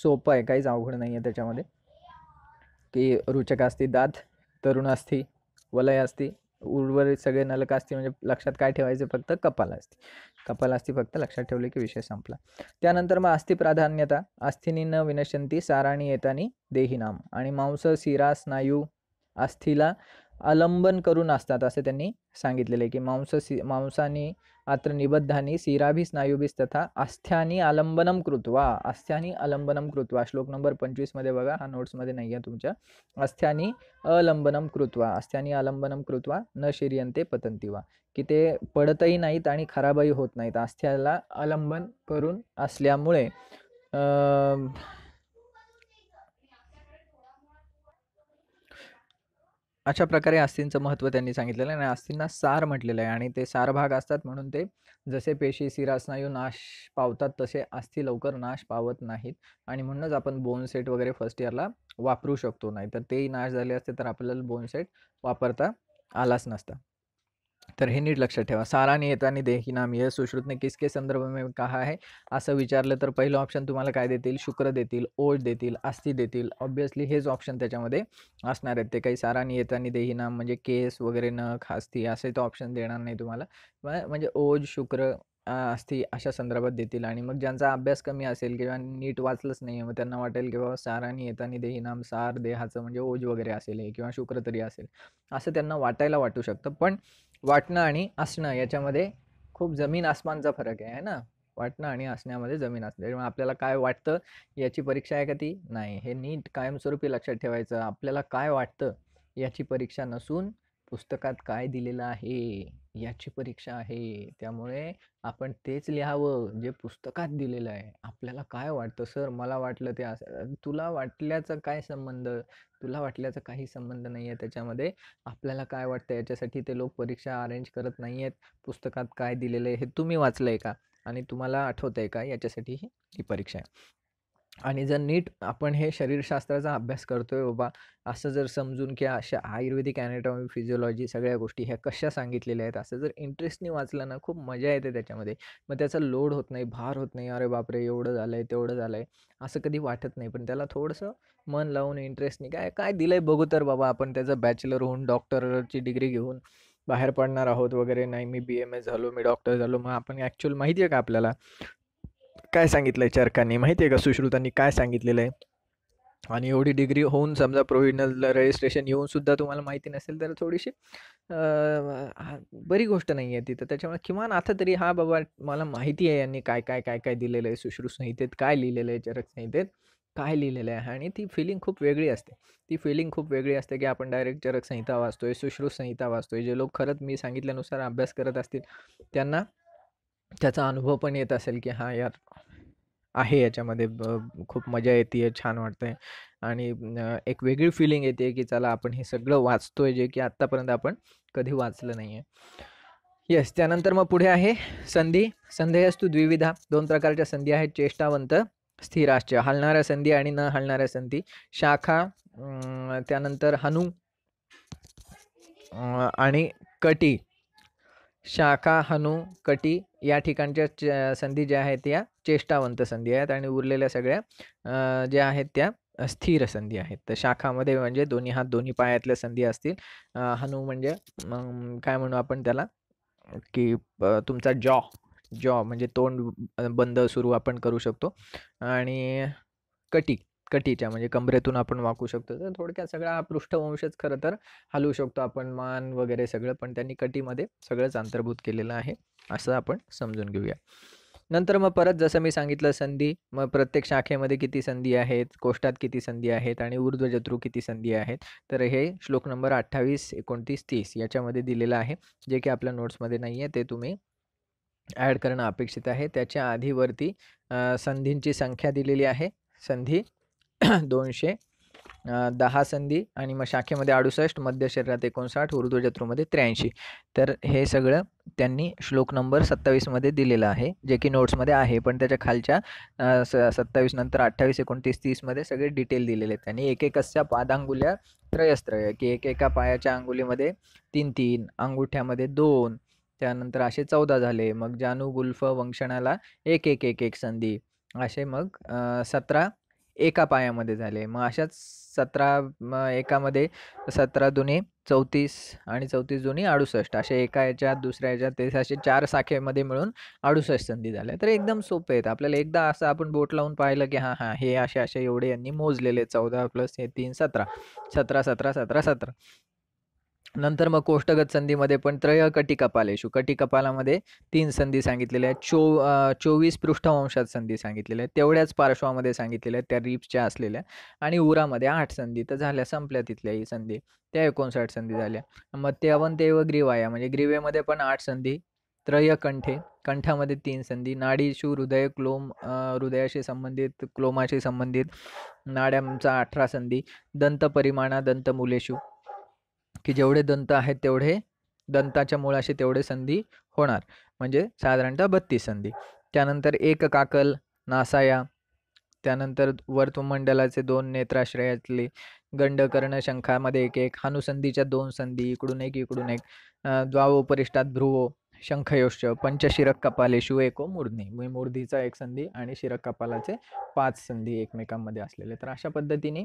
सोपं आहे काहीच अवघड नाही आहे त्याच्यामध्ये की रुचक असते दात तरुण असती वलय असते उर्वरित सगळे नलक असते म्हणजे लक्षात काय ठेवायचे फक्त कपाल असते कपाल असती फक्त लक्षात ठेवले की विषय संपला त्यानंतर मग अस्थि प्राधान्यता अस्थिनी न विनशंती साराणी येतानी देही नाम आणि मांस सिरा स्नायू अस्थिला अलंबन करून असतात असे त्यांनी सांगितलेले की मांस सी मांसानी आत्र निबद्धानी सिराभी स्नायुबीस तथा अस्थ्यानी आलंबनम कृत्वा अस्थ्यानी अलंबनम कृत्वा श्लोक नंबर पंचवीसमध्ये बघा हा नोट्समध्ये नाही आहे तुमच्या अस्थ्यानी अलंबनम कृत्वा अस्थ्यानी अलंबनम कृत्वा न शिर्यंते पतंती वा की ते पडतही नाहीत आणि खराबही होत नाहीत अस्थ्याला अलंबन करून असल्यामुळे अशा प्रकारे आस्थींचं महत्त्व त्यांनी सांगितलेलं आहे आणि आस्थींना सार म्हटलेलं आहे आणि ते सार भाग असतात म्हणून ते जसे पेशी सिरासनायू नाश पावतात तसे आस्थी लवकर नाश पावत नाहीत आणि म्हणूनच आपण बोन सेट वगैरे फर्स्ट इयरला वापरू शकतो नाही तर तेही नाश झाले असते तर आपल्याला बोन सेट वापरता आलाच नसता तर हे नीट लक्षात ठेवा सारा येतानी आणि हे सुश्रुतने किसके संदर्भ में कहा है असं विचारलं तर पहिलं ऑप्शन तुम्हाला काय देतील शुक्र देतील ओज देतील अस्थी देतील ऑब्व्हियसली हेच ऑप्शन त्याच्यामध्ये असणार आहेत ते काही सारा नियत देहिनाम म्हणजे केस वगैरे नख अस्थि असे तो ऑप्शन देणार नाही तुम्हाला म्हणजे ओज शुक्र अस्थी अशा संदर्भात देतील आणि मग ज्यांचा अभ्यास कमी असेल किंवा नीट वाचलंच नाही आहे मग त्यांना वाटेल की बाबा सारा आणि येतानी सार देहाचं म्हणजे ओज वगैरे असेल हे किंवा शुक्र तरी असेल असं त्यांना वाटायला वाटू शकतं पण वाटणं आणि असणं याच्यामध्ये खूप जमीन आसमानचा फरक आहे है ना वाटणं आणि असण्यामध्ये जमीन असते त्यामुळे आपल्याला काय वाटतं याची परीक्षा आहे का ती नाही हे नीट कायमस्वरूपी लक्षात ठेवायचं आपल्याला काय वाटतं याची परीक्षा नसून पुस्तकात काय दिलेलं आहे याची परीक्षा आहे त्यामुळे आपण तेच लिहावं जे पुस्तकात दिलेलं आहे आपल्याला काय वाटतं सर मला वाटलं ते असं तुला वाटल्याचा काय संबंध तुला वाटल्याचा काही संबंध नाही आहे त्याच्यामध्ये आपल्याला काय वाटतं याच्यासाठी ते लोक परीक्षा अरेंज करत नाही पुस्तकात काय दिलेलं आहे हे तुम्ही वाचलं का आणि तुम्हाला आठवत आहे का याच्यासाठी ही परीक्षा आहे आणि जर नीट आपण हे शरीरशास्त्राचा अभ्यास करतो आहे बाबा असं जर समजून की अशा आयुर्वेदिक ॲनाटॉमी फिजिओलॉजी सगळ्या गोष्टी ह्या कशा सांगितलेल्या आहेत असं जर इंटरेस्टनी वाचलं ना खूप मजा येते त्याच्यामध्ये मग त्याचा लोड होत नाही भार होत नाही अरे बापरे एवढं झालं आहे तेवढं झालं आहे असं कधी वाटत नाही पण त्याला थोडंसं मन लावून इंटरेस्टनी काय काय दिलं आहे बघू तर बाबा आपण त्याचा बॅचलर होऊन डॉक्टरची डिग्री घेऊन बाहेर पडणार आहोत वगैरे नाही मी बी एम एस झालो मी डॉक्टर झालो मग आपण ॲक्च्युअल माहिती आहे का आपल्याला काय सांगितलं आहे चरकांनी माहिती आहे का सुश्रुतांनी काय सांगितलेलं आहे आणि एवढी डिग्री होऊन समजा प्रोव्हिजनल रजिस्ट्रेशन येऊनसुद्धा तुम्हाला माहिती नसेल तर थोडीशी बरी गोष्ट नाही आहे तिथं त्याच्यामुळे किमान आता तरी हा बाबा मला माहिती आहे यांनी काय काय काय काय दिलेलं आहे सुश्रू संहितेत काय लिहिलेलं आहे चरक संहितेत काय लिहिलेलं आहे आणि ती फिलिंग खूप वेगळी असते ती फिलिंग खूप वेगळी असते की आपण डायरेक्ट चरक संहिता वाचतोय सुश्रुत संहिता वाचतोय जे लोक खरंच मी सांगितल्यानुसार अभ्यास करत असतील त्यांना त्याचा अनुभव पण येत असेल की हां यार आहे याच्यामध्ये खूप मजा येते आहे छान वाटतं आहे आणि एक वेगळी फिलिंग येते की चला आपण हे सगळं वाचतो आहे जे की आत्तापर्यंत आपण कधी वाचलं नाही आहे येस त्यानंतर मग पुढे आहे संधी संधी असतो द्विविधा दोन प्रकारच्या संधी आहेत चेष्टावंत स्थिराश्चय हलणाऱ्या संधी आणि न हलणाऱ्या संधी शाखा त्यानंतर हनु आणि कटी शाखा हनु कटी या ठिकाणच्या च संधी ज्या आहेत त्या चेष्टावंत संधी आहेत आणि उरलेल्या सगळ्या ज्या आहेत त्या स्थिर संधी आहेत तर शाखामध्ये म्हणजे दोन्ही हात दोन्ही पायातल्या संधी असतील हनु म्हणजे काय म्हणू आपण त्याला की तुमचा जॉ जॉ म्हणजे तोंड बंद सुरू आपण करू शकतो आणि कटी कटीच्या म्हणजे कमरेतून आपण वाकू शकतो तर थोडक्यात सगळा हा पृष्ठवंशच खरं तर हलवू शकतो आपण मान वगैरे सगळं पण त्यांनी कटीमध्ये सगळंच अंतर्भूत केलेलं आहे असं आपण समजून घेऊया नंतर मग परत जसं मी सांगितलं संधी मग प्रत्येक शाखेमध्ये किती संधी आहेत कोष्टात किती संधी आहेत आणि ऊर्ध्वजत्रू किती संधी आहेत तर हे श्लोक नंबर अठ्ठावीस एकोणतीस तीस याच्यामध्ये दिलेलं आहे जे की आपल्या नोट्समध्ये नाही आहे ते तुम्ही ॲड करणं अपेक्षित आहे त्याच्या आधीवरती संधींची संख्या दिलेली आहे संधी दोनशे दहा संधी आणि मग शाखेमध्ये अडुसष्ट मध्य शरीरात एकोणसाठ उर्दू जत्रूमध्ये त्र्याऐंशी तर हे सगळं त्यांनी श्लोक नंबर सत्तावीसमध्ये दिलेलं आहे जे की नोट्समध्ये आहे पण त्याच्या खालच्या स सत्तावीस नंतर अठ्ठावीस एकोणतीस तीसमध्ये सगळे डिटेल दिलेले आहेत त्यांनी एक एकच्या पादांगुल्या त्रयस्त्रय की एक एका पायाच्या अंगुलीमध्ये तीन तीन अंगुठ्यामध्ये दोन त्यानंतर असे चौदा झाले मग जानू गुल्फ वंक्षणाला एक एक एक एक संधी असे मग सतरा एका पायामध्ये झाले मग अशाच सतरा एकामध्ये सतरा दोन्ही चौतीस आणि चौतीस दुनी अडुसष्ट अशा एका याच्यात दुसऱ्या याच्यात ते असे चार साखेमध्ये मिळून अडुसष्ट संधी झाल्या तर एकदम सोपे आहेत आपल्याला एकदा असं आपण बोट लावून पाहिलं की हां हां हे असे असे एवढे यांनी मोजलेले चौदा प्लस हे तीन सतरा सतरा सतरा सतरा सतरा नंतर मग कोष्टगत संधीमध्ये पण त्रय कटी कटिकपालामध्ये तीन संधी सांगितलेल्या आहेत चो चोवीस पृष्ठवंशात संधी सांगितलेल्या आहेत तेवढ्याच पार्श्वामध्ये सांगितलेल्या आहेत त्या रिप्सच्या असलेल्या आणि उरामध्ये आठ संधी तर झाल्या संपल्या तिथल्या ही संधी त्या एकोणसाठ संधी झाल्या मग ते ते व ग्रीवाया म्हणजे ग्रीवेमध्ये पण आठ संधी त्रय कंठे कंठामध्ये तीन संधी नाडीशू हृदय क्लोम हृदयाशी संबंधित क्लोमाशी संबंधित नाड्यांचा अठरा संधी दंत परिमाणा दंत मुलेशू की जेवढे दंत आहेत तेवढे दंताच्या मुळाशी तेवढे संधी होणार म्हणजे साधारणतः बत्तीस संधी त्यानंतर एक काकल नासाया त्यानंतर वर्तुमंडलाचे दोन नेत्राश्रयातले गंडकर्ण शंखामध्ये एक एक हनुसंधीच्या दोन संधी इकडून एक इकडून एक द्वावोपरिष्ठात ध्रुवो शंखयोश्च पंचशिरक कपालेशु एको मूर्धी म्हणजे मूर्धीचा एक संधी आणि शिरक कपालाचे पाच संधी एकमेकांमध्ये असलेले तर अशा पद्धतीने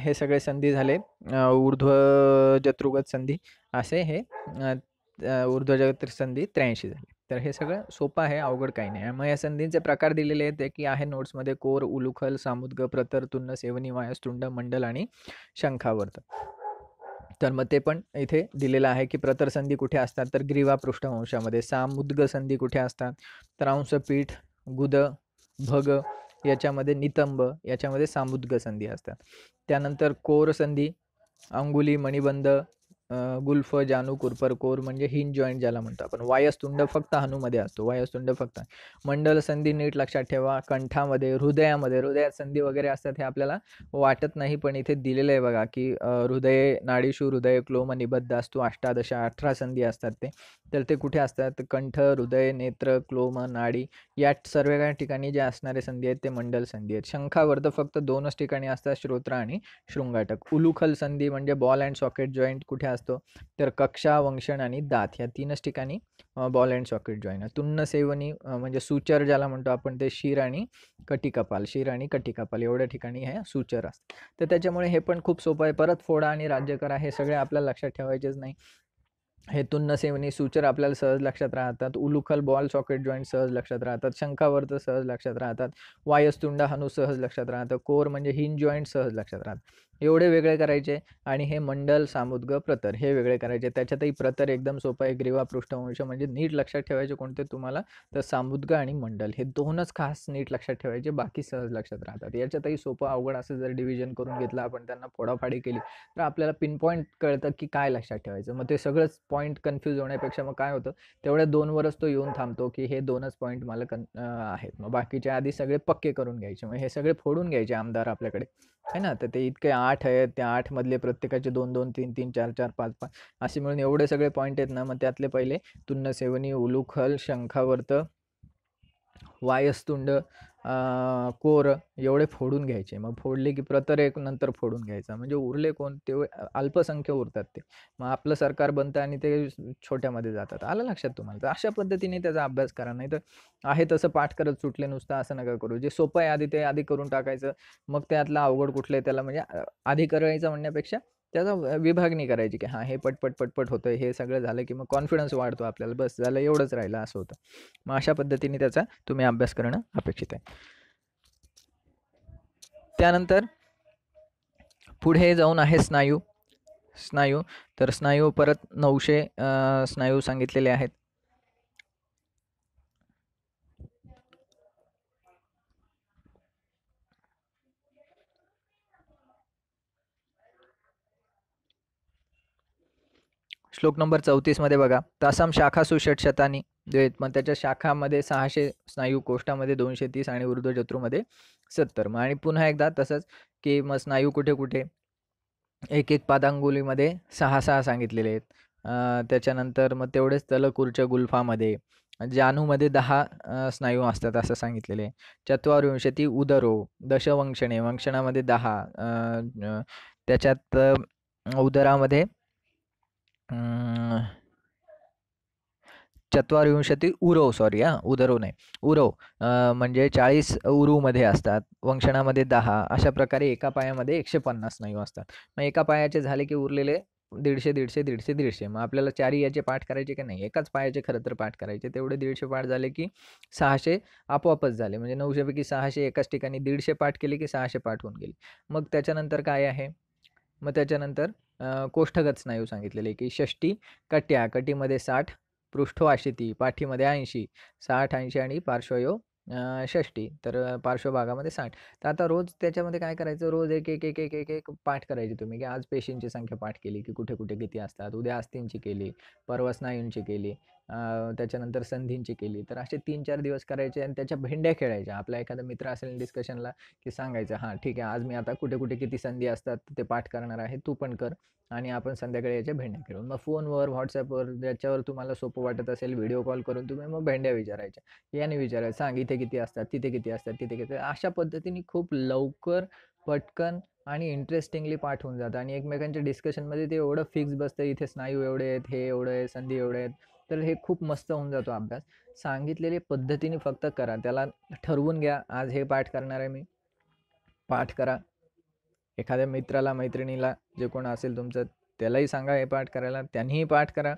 हे सगळे संधी झाले ऊर्ध्व जत्रुगत संधी असे हे ऊर्ध्व संधी त्र्याऐंशी झाली तर हे सगळं सोपं आहे अवघड काही नाही मग या संधींचे प्रकार दिलेले आहेत ते की आहे नोट्समध्ये कोर उलुखल सामुद्ग प्रतर तुन्न सेवनी तुंड मंडल आणि शंखावर्त तर मग ते पण इथे दिलेलं आहे की प्रतर संधी कुठे असतात तर ग्रीवा पृष्ठवंशामध्ये सामुद्ग संधी कुठे असतात पीठ गुद भग याच्यामध्ये नितंब याच्यामध्ये सामुद्ग संधी असतात त्यानंतर कोर संधी अंगुली मणिबंध गुल्फ जानू कोर म्हणजे हिन जॉईंट ज्याला म्हणतो आपण वायस्तुंड फक्त हनुमध्ये असतो वायस्तुंड फक्त मंडल संधी नीट लक्षात ठेवा कंठामध्ये हृदयामध्ये हृदयात संधी वगैरे असतात हे आपल्याला वाटत नाही पण इथे दिलेलं आहे बघा की हृदय नाडीशू हृदय क्लोम निबद्ध असतो अष्टादश अठरा संधी असतात ते तर ते कुठे असतात कंठ हृदय नेत्र क्लोम नाडी या सर्व काही ठिकाणी जे असणारे संधी आहेत ते मंडल संधी आहेत शंखावर्त फक्त दोनच ठिकाणी असतात श्रोत्र आणि शृंगाटक उलुखल संधी म्हणजे बॉल अँड सॉकेट जॉईंट कुठे असतात असतो तर कक्षा वंशन आणि दात या तीनच ठिकाणी बॉल अँड सॉकेट जॉईन तुन्न सेवनी म्हणजे सुचर ज्याला म्हणतो आपण ते शिर आणि कपाल शिर आणि कपाल एवढ्या ठिकाणी हे सुचर असतं तर त्याच्यामुळे हे पण खूप सोपं आहे परत फोडा आणि राज्य करा हे सगळे आपल्याला लक्षात ठेवायचेच नाही हेतून न सूचर आपल्याला सहज लक्षात राहतात उलुखल बॉल सॉकेट जॉईंट सहज लक्षात राहतात तर सहज लक्षात राहतात वायस्तुंड हनु सहज लक्षात राहतं कोर म्हणजे हिन जॉईंट सहज लक्षात राहतात एवढे वेगळे करायचे आणि हे मंडल सामुद्ग प्रतर हे वेगळे करायचे त्याच्यातही प्रतर एकदम सोपं आहे ग्रीवा पृष्ठवंश म्हणजे नीट लक्षात ठेवायचे कोणते तुम्हाला तर सामुद्ग आणि मंडल हे दोनच खास नीट लक्षात ठेवायचे बाकी सहज लक्षात राहतात याच्यातही सोपं अवघड असं जर डिव्हिजन करून घेतलं आपण त्यांना फोडाफाडी केली तर आपल्याला पिनपॉईंट कळतं की काय लक्षात ठेवायचं मग ते सगळंच पॉईंट कन्फ्यूज होण्यापेक्षा मग काय होतं तेवढ्या दोनवरच तो येऊन थांबतो की हे दोनच पॉईंट मला कन आहेत मग बाकीच्या आधी सगळे पक्के करून घ्यायचे मग हे सगळे फोडून घ्यायचे आमदार आपल्याकडे है ना तर ते इतके आठ आहेत त्या आठमधले प्रत्येकाचे दोन दोन तीन तीन चार चार पाच पाच असे मिळून एवढे सगळे पॉईंट आहेत ना मग त्यातले पहिले तुन्न सेवनी उलुखल शंखावर्त वायस्तुंड कोर एवढे फोडून घ्यायचे मग फोडले की प्रतर एक नंतर फोडून घ्यायचा म्हणजे उरले कोण ते अल्पसंख्य उरतात ते मग आपलं सरकार बनतं आणि ते छोट्यामध्ये जातात आलं लक्षात तुम्हाला तर अशा पद्धतीने त्याचा अभ्यास करा नाही तर आहे तसं पाठ करत सुटले नुसतं असं नका करू जे सोपं आहे आधी ते आधी करून टाकायचं मग त्यातला अवघड कुठलं त्याला म्हणजे आधी करायचं म्हणण्यापेक्षा त्याचा विभागणी करायची की हां हे पटपट पटपट होतं हे सगळं झालं की मग कॉन्फिडन्स वाढतो आपल्याला बस झालं एवढंच राहिलं असं होतं मग अशा पद्धतीने त्याचा तुम्ही अभ्यास करणं अपेक्षित आहे त्यानंतर पुढे जाऊन आहे स्नायू स्नायू तर स्नायू परत नऊशे स्नायू सांगितलेले आहेत श्लोक नंबर चौतीसमध्ये बघा तासाम शाखा सुषट शतानी द्वेत मग त्याच्या शाखामध्ये सहाशे स्नायू कोष्टामध्ये दोनशे तीस आणि ऊर्ध्व जत्रूमध्ये सत्तर मग आणि पुन्हा एकदा तसंच की मग स्नायू कुठे कुठे एक एक पादांगुलीमध्ये सहा सहा सांगितलेले आहेत त्याच्यानंतर मग तेवढेच तलकुर्च्या गुल्फामध्ये जानूमध्ये दहा स्नायू असतात असं सांगितलेले चत्वारविंशती उदरो दशवंक्षणे वंक्षणामध्ये दहा त्याच्यात उदरामध्ये चत्वारिंशती उरव सॉरी हां उदरव नाही उरव म्हणजे चाळीस उरूमध्ये असतात वंक्षणामध्ये दहा अशा प्रकारे एका पायामध्ये एकशे पन्नास नयू असतात मग एका पायाचे झाले की उरलेले दीडशे दीडशे दीडशे दीडशे मग आपल्याला चारही याचे पाठ करायचे की नाही एकाच पायाचे खरं तर पाठ करायचे तेवढे दीडशे पाठ झाले की सहाशे आपोआपच झाले म्हणजे नऊशेपैकी सहाशे एकाच ठिकाणी दीडशे पाठ केले की सहाशे पाठ होऊन गेले मग त्याच्यानंतर काय आहे मग त्याच्यानंतर कोष्ठगत स्नायू सांगितलेले की षष्टी कट्या कटीमध्ये साठ पृष्ठो आशिती पाठीमध्ये ऐंशी साठ ऐंशी आणि पार्श्वयो षष्टी तर पार्श्वभागामध्ये साठ तर आता रोज त्याच्यामध्ये काय करायचं, रोज एक, एक, एक, एक, एक, एक पाठ करायची तुम्ही, की आज पेशींची संख्या पाठ केली, की कुठे-कुठे किती असतात. उद्या अस्थींची केली, परवा स्नायूंची केली, त्याच्यानंतर संधींची केली. तर असे तीन चार दिवस करायचे आणि त्याच्या भेंड्या खेळायच्या. आपला एखादा मित्र असेल डिस्कशनला, की सांगायचं, "हां, ठीक आहे, आज मी आता कुठे-कुठे किती संधी असतात ते पाठ करणार आहे, तू पण कर." आणि आपण संध्याकाळी याच्या भेंड्या खेळून मग फोनवर, व्हॉट्सअपवर ज्याच्यावर तुम्हाला सोपं वाटत असेल, व्हिडिओ कॉल करून तुम्ही मग भेंड्या विचारायच्या. याने विचारायचं, "सांग, तिथे किती असतात तिथे किती असतात तिथे किती अशा पद्धतीने खूप लवकर पटकन आणि इंटरेस्टिंगली पाठ होऊन जातं आणि एकमेकांच्या डिस्कशनमध्ये ते एवढं फिक्स बसतं इथे स्नायू एवढे आहेत हे एवढं आहे संधी एवढे आहेत तर हे खूप मस्त होऊन जातो अभ्यास सांगितलेले पद्धतीने फक्त करा त्याला ठरवून घ्या आज हे पाठ करणार आहे मी पाठ करा एखाद्या मित्राला मैत्रिणीला जे कोण असेल तुमचं त्यालाही सांगा हे पाठ करायला त्यांनीही पाठ करा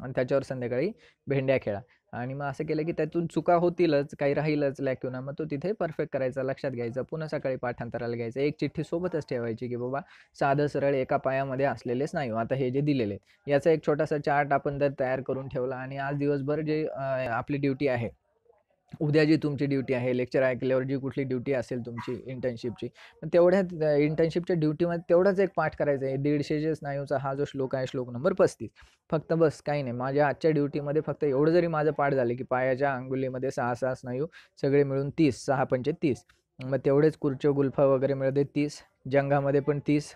आणि त्याच्यावर संध्याकाळी भेंड्या खेळा आणि मग असं केलं की त्यातून चुका होतीलच काही राहीलच लॅक्युना मग तो तिथे परफेक्ट करायचा लक्षात घ्यायचा पुन्हा सकाळी पाठांतराला घ्यायचं एक चिठ्ठी सोबतच ठेवायची की बाबा साधं सरळ एका पायामध्ये असलेलेच नाही हो, आता हे जे दिलेले याचा एक छोटासा चार्ट आपण जर तयार करून ठेवला आणि आज दिवसभर जे आपली ड्युटी आहे उद्या जी तुमची ड्युटी आहे लेक्चर ऐकल्यावर जी कुठली ड्युटी असेल तुमची इंटर्नशिपची तेवढ्या इंटर्नशिपच्या ड्युटीमध्ये तेवढाच एक पाठ करायचा आहे जे स्नायूचा हा जो श्लोक आहे श्लोक नंबर पस्तीस फक्त बस काही नाही माझ्या आजच्या ड्युटीमध्ये फक्त एवढं जरी माझं पाठ झाले की पायाच्या अंगुलीमध्ये सहा सहा स्नायू सगळे मिळून तीस सहा पंचे तीस मग तेवढेच कुर्चे गुल्फा वगैरे मिळते तीस जंगामध्ये पण तीस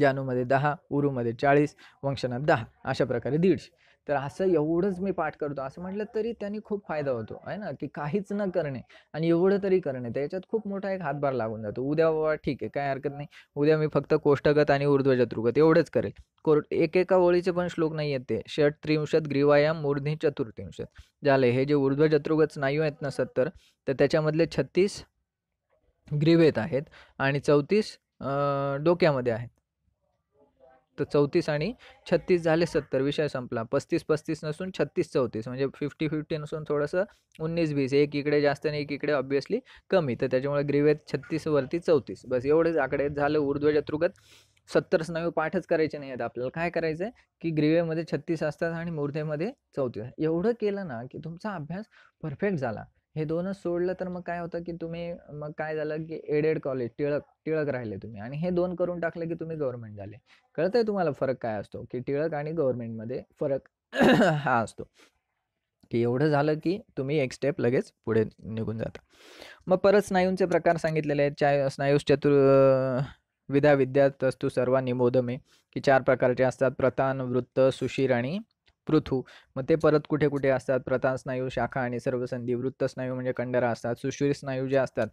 जानूमध्ये दहा उरूमध्ये चाळीस वंशनात दहा अशा प्रकारे दीडशे तर असं एवढंच मी पाठ करतो असं म्हटलं तरी त्यांनी खूप फायदा होतो आहे ना की काहीच न करणे आणि एवढं तरी करणे त्याच्यात खूप मोठा एक हातभार लागून जातो उद्या बाबा ठीक आहे काही हरकत नाही उद्या मी फक्त कोष्टगत आणि ऊर्ध्वचतुर्गत एवढंच करेल कोर्ट एक ओळीचे पण श्लोक नाही आहेत ते षट त्रिंशत ग्रीवायाम मूर्धी चतुर्त्रिंशत झाले हे जे ऊर्ध्वचतुर्गत स्नायू आहेत ना सत्तर तर त्याच्यामधले छत्तीस ग्रीवेत आहेत आणि चौतीस डोक्यामध्ये आहेत तर चौतीस आणि छत्तीस झाले सत्तर विषय संपला पस्तीस पस्तीस नसून छत्तीस चौतीस म्हणजे फिफ्टी फिफ्टी नसून थोडंसं उन्नीस वीस एक इकडे जास्त आणि एक इकडे ऑब्वियसली कमी तर त्याच्यामुळे ग्रीवेत छत्तीसवरती चौतीस बस एवढेच आकडे झालं उर्ध्व चतुर्गत सत्तर स्नायू पाठच करायचे नाही आहेत आपल्याला काय करायचं आहे की ग्रीवेमध्ये छत्तीस असतात आणि मूर्धेमध्ये चौतीस एवढं केलं ना की तुमचा अभ्यास परफेक्ट झाला हे दोनच सोडलं तर मग काय होतं की तुम्ही मग काय झालं की एडेड कॉलेज टिळक टिळक राहिले तुम्ही आणि हे दोन करून टाकलं की तुम्ही गव्हर्नमेंट झाले कळतंय तुम्हाला फरक काय असतो की टिळक आणि गव्हर्नमेंटमध्ये फरक हा असतो की एवढं झालं की तुम्ही एक स्टेप लगेच पुढे निघून जाता मग परत स्नायूंचे प्रकार सांगितलेले आहेत चाय स्नायू विद्या विद्या विद्यात असतो सर्व निमोदमे की चार प्रकारचे असतात प्रतान वृत्त सुशीर आणि पृथू मग ते परत कुठे कुठे असतात प्रथा स्नायू शाखा आणि सर्व संधी वृत्त स्नायू म्हणजे कंडरा असतात सुश्री स्नायू जे असतात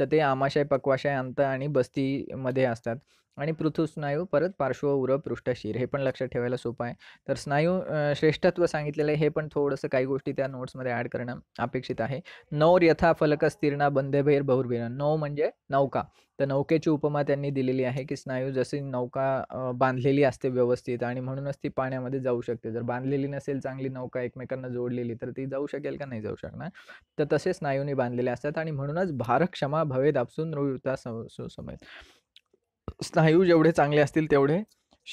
तर ते आमाशय पक्वाशय अंत आणि बस्तीमध्ये असतात आणि स्नायू परत पार्श्व उर पृष्ठशीर हे पण लक्षात ठेवायला सोपं आहे तर स्नायू श्रेष्ठत्व सांगितलेलं आहे हे पण थोडंसं काही गोष्टी त्या नोट्समध्ये ॲड करणं अपेक्षित आहे नौर यथा फलक स्थिरणा बंदेभैर नौ म्हणजे नौका तर नौकेची उपमा त्यांनी दिलेली आहे की स्नायू जशी नौका बांधलेली असते व्यवस्थित आणि म्हणूनच ती पाण्यामध्ये जाऊ शकते जर बांधलेली नसेल चांगली नौका एकमेकांना जोडलेली तर ती जाऊ शकेल का नाही जाऊ शकणार तर तसे स्नायूंनी बांधलेले असतात आणि म्हणूनच भारक्षमा भवेद आपसून रुता सु स्नायू जेवढे चांगले असतील तेवढे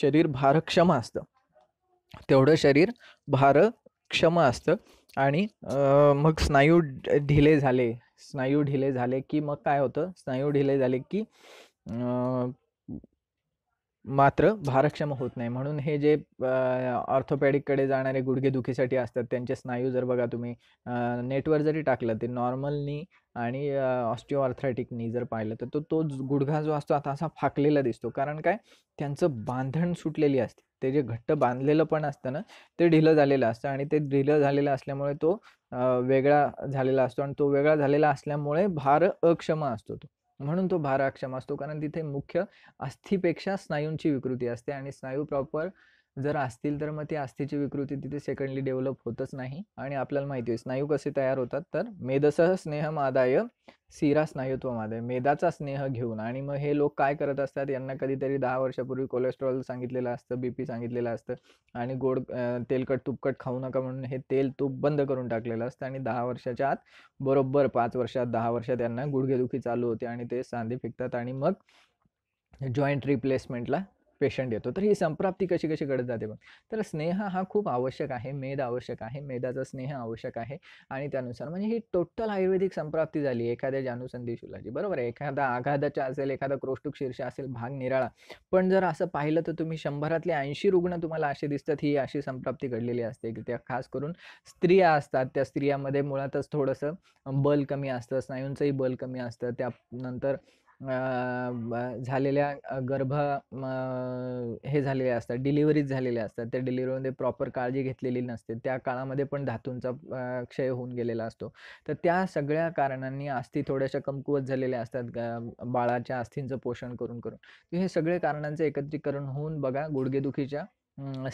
शरीर भारक्षम असतं तेवढं शरीर भारक्षम असतं आणि मग स्नायू ढिले झाले स्नायू ढिले झाले की मग काय होतं स्नायू ढिले झाले की मात्र भारक्षम होत नाही म्हणून हे जे ऑर्थोपॅडिककडे जाणारे गुडघेदुखीसाठी असतात त्यांचे स्नायू जर बघा तुम्ही नेटवर जरी टाकलं ते नॉर्मलनी आणि ऑस्टिओआर्थ्रायटिकनी जर पाहिलं तर तो तो गुडघा जो असतो आता असा फाकलेला दिसतो कारण काय त्यांचं बांधण सुटलेली असते ते जे घट्ट बांधलेलं पण असतं ना ते ढिलं झालेलं असतं आणि ते ढिलं झालेलं असल्यामुळे तो वेगळा झालेला असतो आणि तो वेगळा झालेला असल्यामुळे भार अक्षम असतो तो म्हणून तो भाराक्षम असतो कारण तिथे मुख्य अस्थिपेक्षा स्नायूंची विकृती असते आणि स्नायू प्रॉपर जर असतील तर मग ती अस्थीची विकृती तिथे सेकंडली डेव्हलप होतच नाही आणि आपल्याला माहिती आहे स्नायू कसे तयार होतात तर मेदसह स्नेह मादाय सिरा स्नायुत्व मादाय मेदाचा स्नेह घेऊन आणि मग हे लोक काय करत असतात यांना कधीतरी दहा वर्षापूर्वी कोलेस्ट्रॉल सांगितलेलं असतं बी पी सांगितलेलं असतं आणि गोड तेलकट तुपकट खाऊ नका म्हणून हे तेल तूप बंद करून टाकलेलं असतं आणि दहा वर्षाच्या आत बरोबर पाच वर्षात दहा वर्षात यांना गुडघेदुखी चालू होते आणि ते सांधे फिकतात आणि मग जॉईंट रिप्लेसमेंटला पेशंट येतो तर ही संप्राप्ती कशी कशी घडत जाते बघ तर स्नेह हा खूप आवश्यक आहे मेद आवश्यक आहे मेदाचा स्नेह आवश्यक आहे आणि त्यानुसार म्हणजे ही टोटल आयुर्वेदिक संप्राप्ती झाली एखाद्या शुलाची बरोबर आहे एखादा आघादाचा असेल एखादा क्रोष्टुक शीर्ष असेल भाग निराळा पण जर असं पाहिलं तर तुम्ही शंभरातले ऐंशी रुग्ण तुम्हाला असे दिसतात ही अशी संप्राप्ती घडलेली असते की त्या खास करून स्त्रिया असतात त्या स्त्रियामध्ये मुळातच थोडंसं बल कमी असतं स्नायूंचंही बल कमी असतं त्यानंतर झालेल्या गर्भ हे झालेले असतात डिलिव्हरीज झालेल्या असतात त्या डिलिव्हरीमध्ये प्रॉपर काळजी घेतलेली नसते त्या काळामध्ये पण धातूंचा क्षय होऊन गेलेला असतो तर त्या सगळ्या कारणांनी अस्थी थोड्याशा कमकुवत झालेल्या असतात बाळाच्या अस्थींचं पोषण करून करून हे सगळे कारणांचं एकत्रीकरण होऊन बघा गुडघेदुखीच्या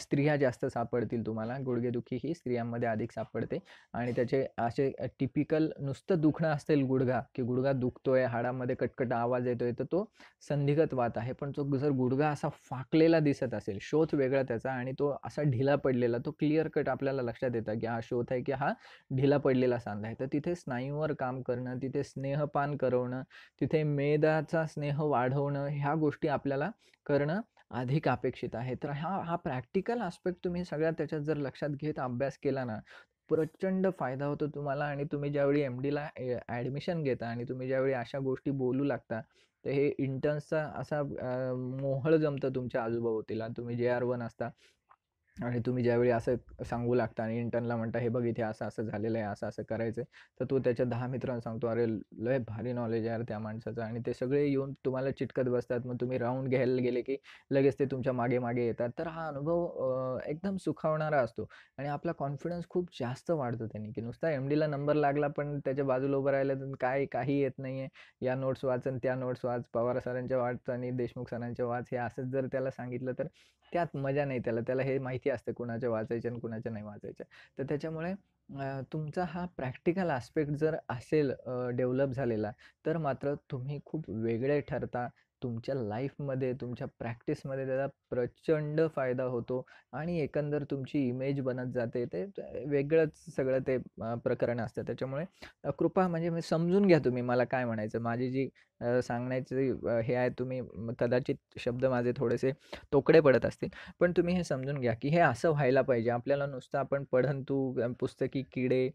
स्त्रिया जास्त सापडतील तुम्हाला गुडघेदुखी ही स्त्रियांमध्ये अधिक सापडते आणि त्याचे असे टिपिकल नुसतं दुखणं असेल गुडघा की गुडघा दुखतोय हाडामध्ये कटकट आवाज येतोय तर तो संधिगत वात आहे पण तो जर गुडघा असा फाकलेला दिसत असेल शोथ वेगळा त्याचा आणि तो असा ढिला पडलेला तो क्लिअर कट आपल्याला लक्षात येतं की हा शोध आहे की हा ढिला पडलेला सांधला आहे तर तिथे स्नायूवर काम करणं तिथे स्नेहपान करवणं तिथे मेदाचा स्नेह वाढवणं ह्या गोष्टी आपल्याला करणं अधिक अपेक्षित आहे तर हा हा प्रॅक्टिकल आस्पेक्ट तुम्ही सगळ्या त्याच्यात जर लक्षात घेत अभ्यास केला ना प्रचंड फायदा होतो तुम्हाला आणि तुम्ही ज्यावेळी एम डीला ॲडमिशन घेता आणि तुम्ही ज्यावेळी अशा गोष्टी बोलू लागता तर हे इंटर्न्सचा असा मोहळ जमतं तुमच्या आजूबाजूला तुम्ही जे आर वन असता आणि तुम्ही ज्यावेळी असं सांगू लागता आणि इंटर्नला म्हणता हे बघ इथे असं असं झालेलं आहे असं असं करायचं तर तो त्याच्या दहा मित्रांना सांगतो अरे लय भारी नॉलेज आहे त्या माणसाचं आणि ते सगळे येऊन तुम्हाला चिटकत बसतात मग तुम्ही राऊंड घ्यायला गेले की लगेच ते तुमच्या मागे मागे येतात तर हा अनुभव एकदम सुखावणारा असतो आणि आपला कॉन्फिडन्स खूप जास्त वाढतो त्यांनी की नुसता एम डीला नंबर लागला पण त्याच्या बाजूला उभं राहिलं तर काय काही येत नाही आहे या नोट्स वाचन त्या नोट्स वाच पवार सरांच्या वाच आणि देशमुख सरांच्या वाच हे असंच जर त्याला सांगितलं तर त्यात मजा नाही त्याला त्याला हे माहिती असते कुणाच्या वाचायच्या आणि कुणाच्या नाही वाचायच्या तर त्याच्यामुळे तुमचा हा प्रॅक्टिकल आस्पेक्ट जर असेल डेव्हलप झालेला तर मात्र तुम्ही खूप वेगळे ठरता तुमच्या लाईफमध्ये तुमच्या प्रॅक्टिसमध्ये त्याचा प्रचंड फायदा होतो आणि एकंदर तुमची इमेज बनत जाते ते वेगळंच सगळं ते प्रकरण असतं त्याच्यामुळे कृपा म्हणजे समजून घ्या तुम्ही मला काय म्हणायचं माझी जी सांगण्याची हे आहे तुम्ही कदाचित शब्द माझे थोडेसे तोकडे पडत असतील पण तुम्ही हे समजून घ्या की हे असं व्हायला पाहिजे आपल्याला नुसतं आपण पढंतू पुस्तकी किडे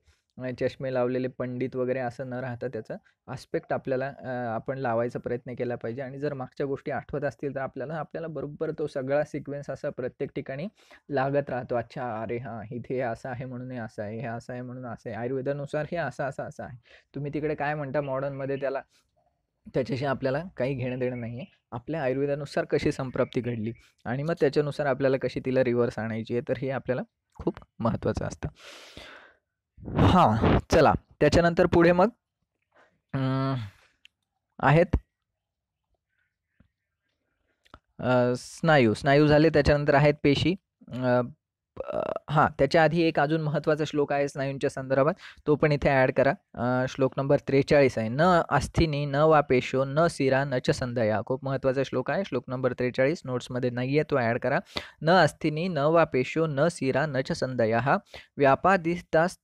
चष्मे लावलेले पंडित वगैरे असं न राहता त्याचा आस्पेक्ट आपल्याला आपण लावायचा प्रयत्न केला पाहिजे आणि जर मागच्या गोष्टी आठवत असतील तर आपल्याला आपल्याला बरोबर तो सगळा सिक्वेन्स असा प्रत्येक ठिकाणी लागत राहतो अच्छा अरे हां इथे हे असं आहे म्हणून हे असं आहे हे असं आहे म्हणून असं आहे आयुर्वेदानुसार हे असं असं असं आहे तुम्ही तिकडे काय म्हणता मॉडर्नमध्ये त्याला त्याच्याशी आपल्याला काही घेणं देणं नाही आहे आपल्या आयुर्वेदानुसार कशी संप्राप्ती घडली आणि मग त्याच्यानुसार आपल्याला कशी तिला रिव्हर्स आणायची आहे तर हे आपल्याला खूप महत्त्वाचं असतं हां चला त्याच्यानंतर पुढे मग आहेत स्नायू स्नायू झाले त्याच्यानंतर आहेत पेशी हां त्याच्या आधी एक अजून महत्त्वाचा श्लोक आहे स्नायूंच्या संदर्भात तो पण इथे ॲड करा श्लोक नंबर त्रेचाळीस आहे न अस्थिनी न वापेशो न सिरा न च संधया खूप महत्त्वाचा श्लोक आहे श्लोक नंबर त्रेचाळीस नोट्समध्ये नाही आहे तो ॲड करा न अस्थिनी न वापेशो न सिरा न च संधया हा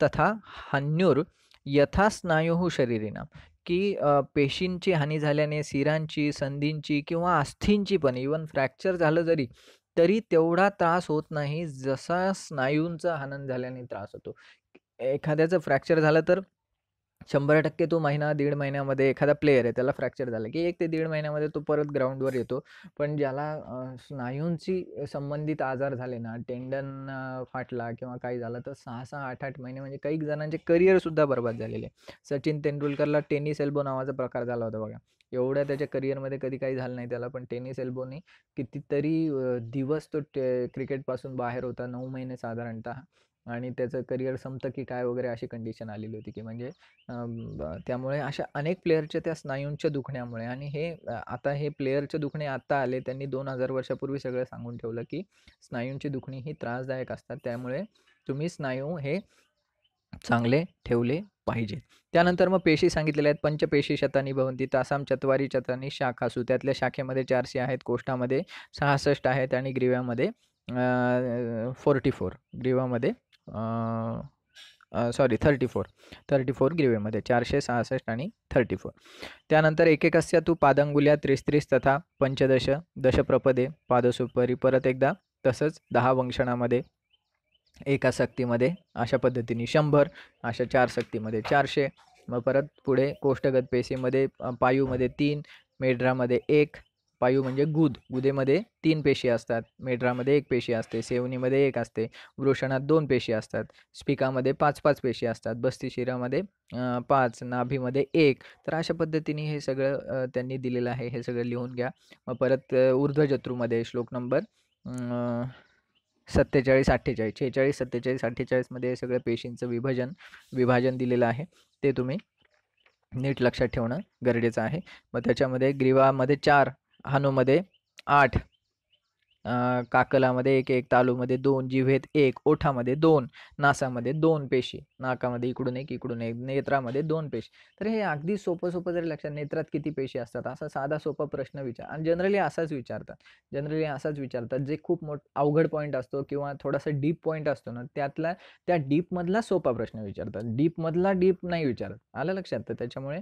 तथा हन्युर यथा स्नायू शरीरिना की पेशींची हानी झाल्याने सिरांची संधींची किंवा अस्थींची पण इवन फ्रॅक्चर झालं जरी तरी तेवढा त्रास होत नाही जसा स्नायूंचा हनन झाल्याने त्रास होतो एखाद्याचं फ्रॅक्चर झालं तर शंभर टक्के तो महिना दीड महिन्यामध्ये एखादा प्लेयर आहे त्याला फ्रॅक्चर झालं की एक ते दीड महिन्यामध्ये तो परत ग्राउंडवर येतो पण ज्याला स्नायूंशी संबंधित आजार झाले ना टेंडन फाटला किंवा काही झालं तर सहा सहा आठ आठ महिने म्हणजे काही जणांचे करिअरसुद्धा बर्बाद झालेले सचिन तेंडुलकरला टेनिस एल्बो नावाचा प्रकार झाला होता बघा एवढ्या त्याच्या करिअरमध्ये कधी काही झालं नाही त्याला पण टेनिस एल्बोनी कितीतरी दिवस तो टे क्रिकेटपासून बाहेर होता नऊ महिने साधारणतः आणि त्याचं करिअर संपतं की काय वगैरे अशी कंडिशन आलेली होती की म्हणजे त्यामुळे अशा अनेक प्लेयरच्या त्या स्नायूंच्या दुखण्यामुळे आणि हे आता हे प्लेयरचे दुखणे आत्ता आले त्यांनी दोन हजार वर्षापूर्वी सगळं सांगून ठेवलं की स्नायूंची दुखणी ही त्रासदायक असतात त्यामुळे तुम्ही स्नायू हे चांगले ठेवले पाहिजे त्यानंतर मग पेशी सांगितलेल्या आहेत पंचपेशी शतानी भवंती तासाम चतवारी चतानी शाखा असू त्यातल्या शाखेमध्ये चारशे आहेत कोष्टामध्ये सहासष्ट आहेत आणि ग्रीव्यामध्ये फोर्टी फोर ग्रीवामध्ये sorry thirty four thirty four ग्रीवेमध्ये चारशे सहासष्ट आणि थर्टी फोर त्यानंतर एकेकस्या तू पादंगुल्या त्रिस्त्रीस तथा पंचदश दशप्रपदे पादसुपरी परत एकदा तसंच दहा वंशनामध्ये एका सक्तीमध्ये अशा पद्धतीने शंभर अशा चार सक्तीमध्ये चारशे मग परत पुढे कोष्टगत पेशीमध्ये पायूमध्ये तीन मेढ्रामध्ये एक पायू म्हणजे गुद गुदेमध्ये तीन पेशी असतात मेढ्रामध्ये एक पेशी असते सेवनीमध्ये एक असते वृषणात दोन पेशी असतात स्पिकामध्ये पाच पाच पेशी असतात बस्ती पाच नाभीमध्ये एक तर अशा पद्धतीने हे सगळं त्यांनी दिलेलं आहे हे सगळं लिहून घ्या मग परत ऊर्ध्वजत्रूमध्ये श्लोक नंबर सत्तेचाळीस अठ्ठेचाळीस शेहेचाळीस सत्तेचाळीस अठ्ठेचाळीसमध्ये हे सगळं पेशींचं विभाजन विभाजन दिलेलं आहे ते तुम्ही नीट लक्षात ठेवणं गरजेचं आहे मग त्याच्यामध्ये ग्रीवामध्ये चार हनुमध्ये आठ काकलामध्ये एक एक तालूमध्ये दोन जिव्हेत एक ओठामध्ये दोन नासामध्ये दोन पेशी नाकामध्ये इकडून एक इकडून एक नेत्रामध्ये दोन पेशी तर हे अगदी सोपं सोपं जरी लक्षात नेत्रात किती पेशी असतात असा साधा सोपा प्रश्न विचार आणि जनरली असाच विचारतात जनरली असाच विचारतात जे खूप मोठ अवघड पॉईंट असतो किंवा थोडासा डीप पॉईंट असतो ना त्यातला त्या डीपमधला सोपा प्रश्न विचारतात डीपमधला डीप नाही विचारत आलं लक्षात तर त्याच्यामुळे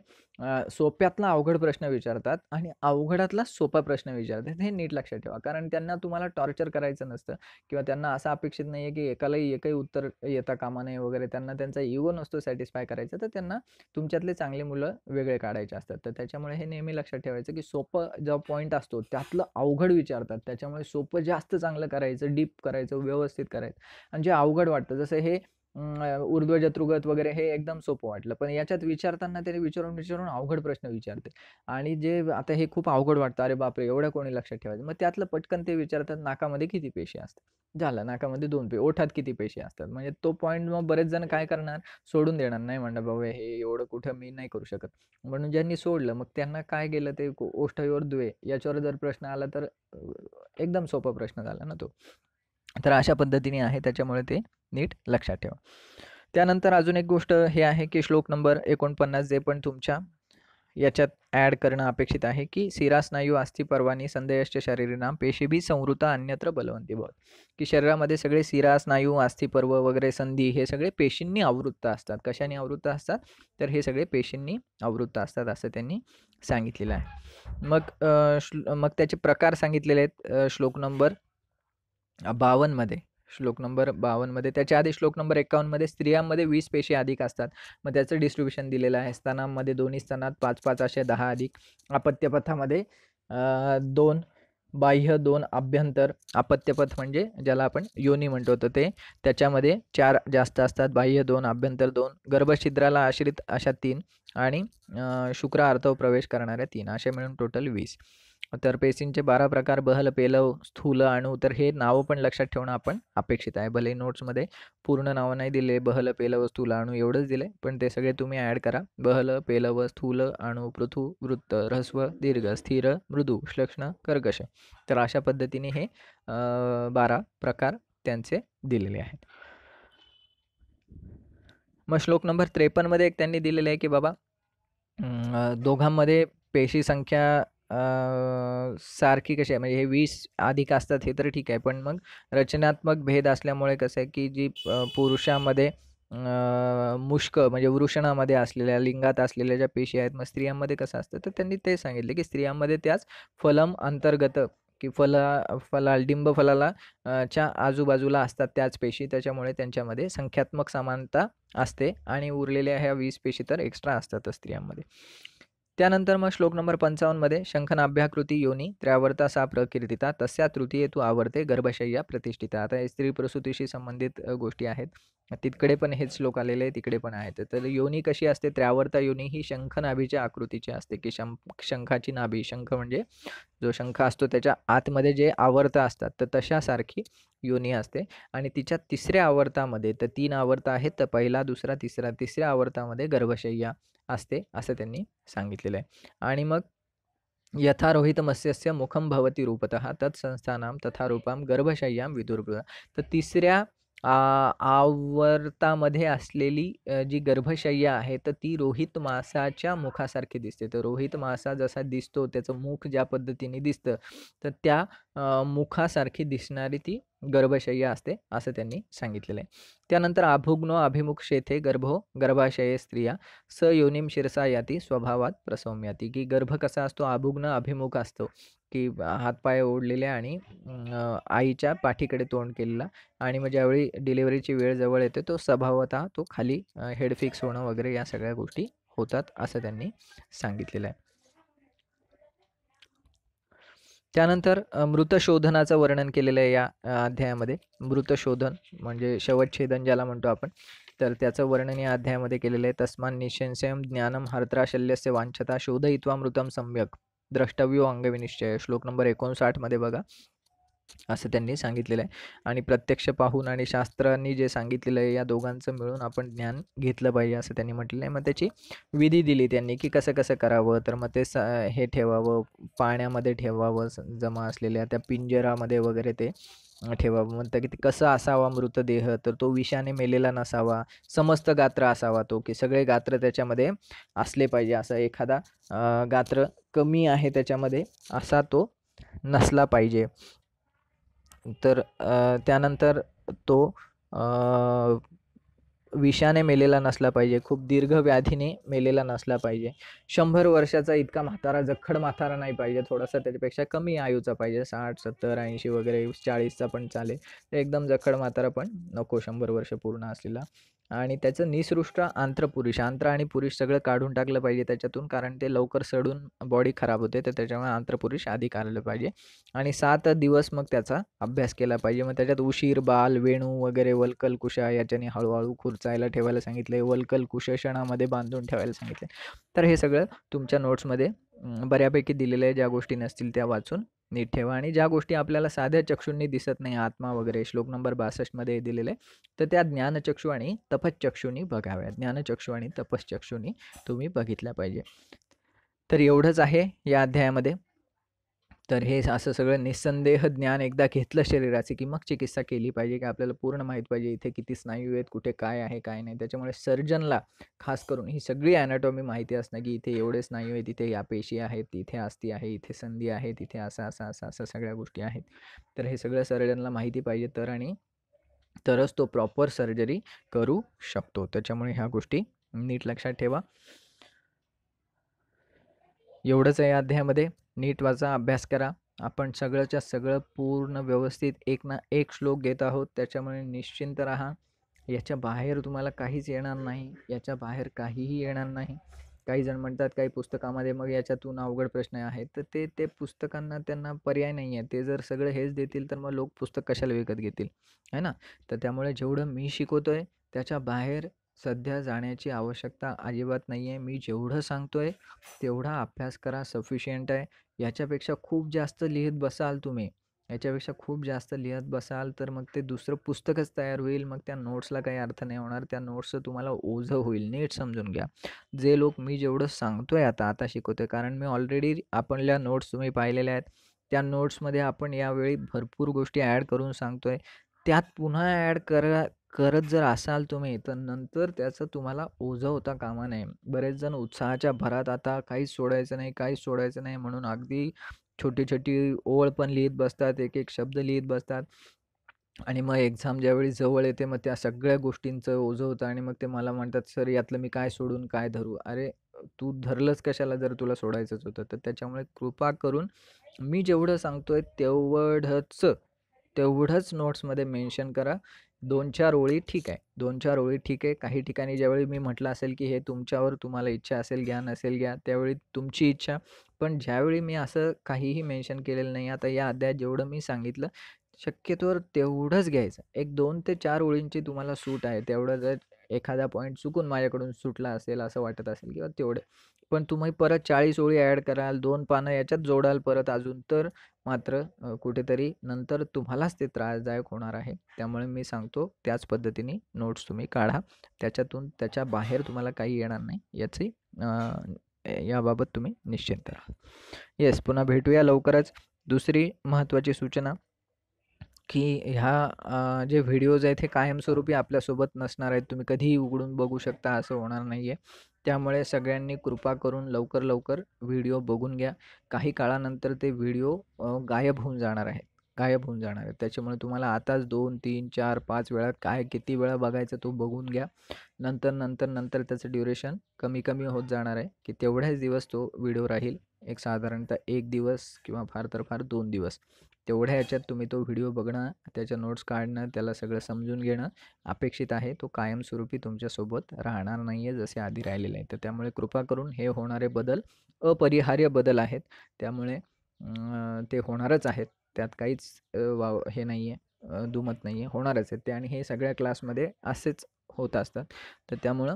सोप्यातला अवघड प्रश्न विचारतात आणि अवघडातला सोपा प्रश्न विचारतात हे नीट लक्षात ठेवा कारण त्यांना तुम्हाला टॉर्चर करायचं नसतं किंवा त्यांना असं अपेक्षित नाही आहे की एकालाही एकही उत्तर येता कामा नये वगैरे त्यांना त्यांचा इगो नसतो सॅटिस्फाय करायचा तर त्यांना तुमच्यातले चांगले मुलं वेगळे काढायचे असतात तर त्याच्यामुळे हे नेहमी लक्षात ठेवायचं की सोपं जो पॉईंट असतो त्यातलं अवघड विचारतात त्याच्यामुळे सोपं जास्त चांगलं करायचं डीप करायचं व्यवस्थित करायचं आणि जे अवघड वाटतं जसं हे ऊर्ध्व जत्रुगत वगैरे हे एकदम सोपं वाटलं पण याच्यात विचारताना त्याने विचारून विचारून अवघड प्रश्न विचारते आणि जे आता हे खूप अवघड वाटतं अरे बापरे एवढं कोणी लक्षात ठेवायचं मग त्यातलं पटकन ते विचारतात नाकामध्ये किती पेशी असतात झालं नाकामध्ये दोन पे ओठात किती पेशी असतात म्हणजे तो पॉईंट मग बरेच जण काय करणार सोडून देणार नाही म्हणणार बाबा हे एवढं कुठं मी नाही करू शकत म्हणून ज्यांनी सोडलं मग त्यांना काय गेलं ते ओष्ठयोर दुवे याच्यावर जर प्रश्न आला तर एकदम सोपा प्रश्न झाला ना तो तर अशा पद्धतीने आहे त्याच्यामुळे ते नीट लक्षात ठेवा त्यानंतर अजून एक गोष्ट हे आहे की श्लोक नंबर एकोणपन्नास जे पण तुमच्या याच्यात ॲड करणं अपेक्षित आहे की स्नायू आस्थी परवानी संदेयश्च शरीरनाम पेशीबी संवृता अन्यत्र बलवंती भव की शरीरामध्ये सगळे सिरा स्नायू पर्व वगैरे संधी हे सगळे पेशींनी आवृत्त असतात कशाने आवृत्त असतात तर हे सगळे पेशींनी आवृत्त असतात असं त्यांनी सांगितलेलं आहे मग मग त्याचे प्रकार सांगितलेले आहेत श्लोक नंबर बावनमध्ये श्लोक नंबर बावनमध्ये त्याच्या आधी श्लोक नंबर एकावन्नमध्ये स्त्रियांमध्ये वीस पेशी अधिक असतात मग त्याचं डिस्ट्रीब्युशन दिलेलं आहे स्थानांमध्ये दोन्ही स्थानात पाच पाच असे दहा अधिक अपत्यपथामध्ये दोन बाह्य दोन अभ्यंतर अपत्यपथ म्हणजे ज्याला आपण योनी म्हणतो तर ते त्याच्यामध्ये चार जास्त असतात बाह्य दोन आभ्यंतर दोन गर्भछिद्राला आश्रित अशा तीन आणि शुक्र प्रवेश करणाऱ्या तीन असे मिळून टोटल वीस तर पेसिंगचे बारा प्रकार बहल पेलव स्थूल आणू तर हे नावं पण लक्षात ठेवणं आपण अपेक्षित आहे भले नोट्समध्ये पूर्ण नावं नाही दिले बहल पेलव स्थूल आणू एवढंच दिले पण ते सगळे तुम्ही ॲड करा बहल पेलव स्थूल अणू पृथू वृत्त ह्रस्व दीर्घ स्थिर मृदू श्लक्षण कर्कश तर अशा पद्धतीने हे बारा प्रकार त्यांचे दिलेले आहेत मग श्लोक नंबर त्रेपन्नमध्ये एक त्यांनी दिलेलं आहे की बाबा दोघांमध्ये पेशी संख्या सारखी कशी आहे म्हणजे हे वीस अधिक असतात हे तर ठीक आहे पण मग रचनात्मक भेद असल्यामुळे कसं आहे की जी पुरुषामध्ये मुष्क म्हणजे वृषणामध्ये असलेल्या लिंगात असलेल्या ज्या पेशी आहेत मग स्त्रियांमध्ये कसं असतं तर त्यांनी ते सांगितले की स्त्रियांमध्ये त्याच फलम अंतर्गत की फला फलाल डिंब फलाला च्या आजूबाजूला असतात त्याच पेशी त्याच्यामुळे त्यांच्यामध्ये संख्यात्मक समानता असते आणि उरलेल्या ह्या वीस पेशी तर एक्स्ट्रा असतात स्त्रियांमध्ये त्यानंतर मग श्लोक नंबर पंचावन्नमध्ये शंखनाभ्याकृती योनी त्र्यावर्ता सा प्रकीर्तिता तस्या तृतीये तू आवर्ते गर्भशय्या प्रतिष्ठिता आता स्त्री प्रसूतीशी संबंधित गोष्टी आहेत तिकडे पण हेच श्लोक आलेले आहे तिकडे पण आहेत तर योनी कशी असते त्र्यावर्ता योनी ही शंख नाभीच्या आकृतीची असते की शं शंखाची नाभी शंख म्हणजे जो शंख असतो त्याच्या आतमध्ये जे आवर्त असतात तर तशासारखी योनी असते आणि तिच्या तिसऱ्या आवर्तामध्ये तर तीन आवर्त आहेत तर पहिला दुसरा तिसरा तिसऱ्या आवर्तामध्ये गर्भशय्या असते असं त्यांनी सांगितलेलं आहे आणि मग यथारोहित मत्स्यस्य मुखम भवती रूपत तत्संस्थानाम तथा रूपाम गर्भशय्याम विदुर्भ तर तिसऱ्या आ आवर्तामध्ये असलेली जी गर्भशय्या आहे तर ती रोहित मासाच्या मुखासारखी दिसते तर रोहित मासा जसा दिसतो त्याचं मुख ज्या पद्धतीने दिसतं तर त्या मुखासारखी दिसणारी ती गर्भशय्य असते असं त्यांनी सांगितलेलं आहे त्यानंतर अभुग्नो अभिमुख शेथे गर्भो गर्भाशये स्त्रिया स योनिम शिरसा याती स्वभावात याती की गर्भ कसा असतो अभुग्न अभिमुख असतो की हातपाय ओढलेले आणि आईच्या पाठीकडे तोंड केलेला आणि मग ज्यावेळी डिलिव्हरीची वेळ जवळ येते तो स्वभावतः तो खाली हेड फिक्स होणं वगैरे या सगळ्या गोष्टी होतात असं त्यांनी सांगितलेलं आहे त्यानंतर मृतशोधनाचं वर्णन केलेलं आहे या अध्यायामध्ये मृतशोधन म्हणजे शवच्छेदन ज्याला म्हणतो आपण तर त्याचं वर्णन या अध्यायामध्ये केलेलं आहे तस्मान निशंशयम ज्ञानम हर्त्राशल्यस्य वांछता शोधयित्वा मृतम सम्यक द्रष्टव्यो अंगविनिश्चय श्लोक नंबर एकोणसाठमध्ये बघा असं त्यांनी सांगितलेलं आहे आणि प्रत्यक्ष पाहून आणि शास्त्रांनी जे सांगितलेलं आहे या दोघांचं मिळून आपण ज्ञान घेतलं पाहिजे असं त्यांनी म्हटलेलं आहे मग त्याची विधी दिली त्यांनी की कसं कसं करावं तर मग ते स हे ठेवावं पाण्यामध्ये ठेवावं जमा असलेल्या त्या पिंजरामध्ये वगैरे ते ठेवावं म्हणतं की ते कसं असावा मृतदेह तर तो विषाने मेलेला नसावा समस्त गात्र असावा तो की सगळे गात्र त्याच्यामध्ये असले पाहिजे असं एखादा गात्र कमी आहे त्याच्यामध्ये असा तो नसला पाहिजे तर त्यानंतर तो विषाने मेलेला नसला पाहिजे खूप दीर्घ व्याधीने मेलेला नसला पाहिजे शंभर वर्षाचा इतका म्हातारा जखड म्हातारा नाही पाहिजे थोडासा त्याच्यापेक्षा कमी आयुचा पाहिजे साठ सत्तर ऐंशी वगैरे चाळीसचा पण चालेल एकदम जखड म्हातारा पण नको शंभर वर्ष पूर्ण असलेला आणि त्याचं निसृष्ट आंत्रपुरुष आंत्र आणि पुरुष सगळं काढून टाकलं पाहिजे त्याच्यातून कारण ते लवकर सडून बॉडी खराब होते तर त्याच्यामुळे आंत्रपुरुष आधी काढलं पाहिजे आणि सात दिवस मग त्याचा अभ्यास केला पाहिजे मग त्याच्यात उशीर बाल वेणू वगैरे वलकल कुशा याच्याने हळूहळू खुर्चायला ठेवायला सांगितले वलकल क्षणामध्ये बांधून ठेवायला सांगितले तर हे सगळं तुमच्या नोट्समध्ये बऱ्यापैकी दिलेल्या ज्या गोष्टी नसतील त्या वाचून नीट ठेवा आणि ज्या गोष्टी आपल्याला साध्या चक्षूंनी दिसत नाही आत्मा वगैरे श्लोक नंबर बासष्टमध्ये दिलेले तर त्या ज्ञानचक्षू आणि तपश्चक्षूंनी बघाव्या ज्ञानचक्षू आणि तपश्चक्षूंनी तुम्ही बघितल्या पाहिजे तर एवढंच आहे या अध्यायामध्ये तर हे असं सगळं निसंदेह ज्ञान एकदा घेतलं शरीराचे की मग चिकित्सा केली पाहिजे की आपल्याला पूर्ण माहीत पाहिजे इथे किती स्नायू आहेत कुठे काय आहे काय नाही त्याच्यामुळे सर्जनला खास करून ही सगळी ॲनाटॉमी माहिती असणं की इथे एवढे स्नायू आहेत इथे या पेशी आहेत इथे आस्ती आहे इथे संधी आहे तिथे असं असं असं असं सगळ्या गोष्टी आहेत तर हे सगळं सर्जनला माहिती पाहिजे तर आणि तरच तो प्रॉपर सर्जरी करू शकतो त्याच्यामुळे ह्या गोष्टी नीट लक्षात ठेवा एवढंच आहे या अध्यायामध्ये नीट वाचा अभ्यास करा आपण सगळंच्या सगळं पूर्ण व्यवस्थित एक ना एक श्लोक घेत आहोत त्याच्यामुळे निश्चिंत राहा याच्या बाहेर तुम्हाला काहीच येणार नाही याच्या बाहेर काहीही येणार नाही काही जण म्हणतात काही पुस्तकामध्ये मग याच्यातून अवघड प्रश्न आहेत तर ते ते पुस्तकांना त्यांना पर्याय नाही आहे ते जर सगळं हेच देतील तर मग लोक पुस्तक कशाला विकत घेतील है ना तर त्यामुळे जेवढं मी शिकवतो आहे त्याच्या बाहेर सध्या जाण्याची आवश्यकता अजिबात नाही आहे मी जेवढं सांगतो आहे तेवढा अभ्यास करा सफिशियंट आहे याच्यापेक्षा खूप जास्त लिहित बसाल तुम्ही याच्यापेक्षा खूप जास्त लिहत बसाल तर मग ते दुसरं पुस्तकच तयार होईल मग त्या नोट्सला काही अर्थ नाही होणार त्या नोट्सचं तुम्हाला ओझं होईल नीट समजून घ्या जे लोक मी जेवढं सांगतो आहे आता आता शिकवतो आहे कारण मी ऑलरेडी आपणल्या नोट्स तुम्ही पाहिलेल्या आहेत त्या नोट्समध्ये आपण यावेळी भरपूर गोष्टी ॲड करून सांगतो आहे त्यात पुन्हा ॲड करा करत जर असाल तुम्ही तर नंतर त्याचं तुम्हाला ओझं होता कामा नये बरेच जण उत्साहाच्या भरात आता काहीच सोडायचं नाही काहीच सोडायचं नाही म्हणून अगदी छोटी छोटी ओळ पण लिहित बसतात एक एक शब्द लिहित बसतात आणि मग एक्झाम ज्यावेळी जवळ येते मग त्या सगळ्या गोष्टींचं ओझं होतं आणि मग ते मला म्हणतात सर यातलं मी काय सोडून काय धरू अरे तू धरलंच कशाला जर तुला सोडायचंच होतं तर त्याच्यामुळे कृपा करून मी जेवढं सांगतो आहे तेवढंच तेवढंच नोट्समध्ये मेन्शन करा दोन चार ओळी ठीक आहे दोन चार ओळी ठीक आहे काही ठिकाणी ज्यावेळी मी म्हटलं असेल की हे तुमच्यावर तुम्हाला इच्छा असेल घ्या नसेल घ्या त्यावेळी तुमची इच्छा पण ज्यावेळी मी असं काहीही मेन्शन केलेलं नाही आता या अध्यायात जेवढं मी सांगितलं शक्यतोवर तेवढंच घ्यायचं एक दोन ते चार ओळींची तुम्हाला सूट आहे तेवढं जर एखादा पॉईंट चुकून माझ्याकडून सुटला असेल असं वाटत असेल किंवा तेवढं पण तुम्ही परत चाळीस ओळी ॲड कराल दोन पानं याच्यात जोडाल परत अजून तर मात्र कुठेतरी नंतर तुम्हालाच ते त्रासदायक होणार आहे त्यामुळे मी सांगतो त्याच पद्धतीने नोट्स तुम्ही काढा त्याच्यातून त्याच्या बाहेर तुम्हाला काही येणार नाही याची याबाबत तुम्ही निश्चिंत राहा येस पुन्हा भेटूया लवकरच दुसरी महत्त्वाची सूचना की ह्या जे व्हिडिओज आहेत हे कायमस्वरूपी आपल्यासोबत नसणार आहेत तुम्ही कधीही उघडून बघू शकता असं होणार नाही आहे त्यामुळे सगळ्यांनी कृपा करून लवकर लवकर व्हिडिओ बघून घ्या काही काळानंतर ते व्हिडिओ गायब होऊन जाणार आहेत गायब होऊन जाणार आहेत त्याच्यामुळे तुम्हाला आताच दोन तीन चार पाच वेळा काय किती वेळा बघायचं तो बघून घ्या नंतर नंतर नंतर त्याचं ड्युरेशन कमी कमी होत जाणार आहे की तेवढ्याच दिवस तो व्हिडिओ राहील एक साधारणतः एक दिवस किंवा फार तर फार दोन दिवस तेवढ्या याच्यात तुम्ही तो व्हिडिओ बघणं त्याच्या नोट्स काढणं त्याला सगळं समजून घेणं अपेक्षित आहे तो कायमस्वरूपी तुमच्यासोबत राहणार नाही आहे जसे आधी राहिलेले आहे तर त्यामुळे कृपा करून हे होणारे बदल अपरिहार्य बदल आहेत त्यामुळे ते होणारच आहेत त्यात काहीच वाव हे नाही आहे दुमत नाही आहे होणारच आहेत ते आणि हे सगळ्या क्लासमध्ये असेच होत असतात तर त्यामुळं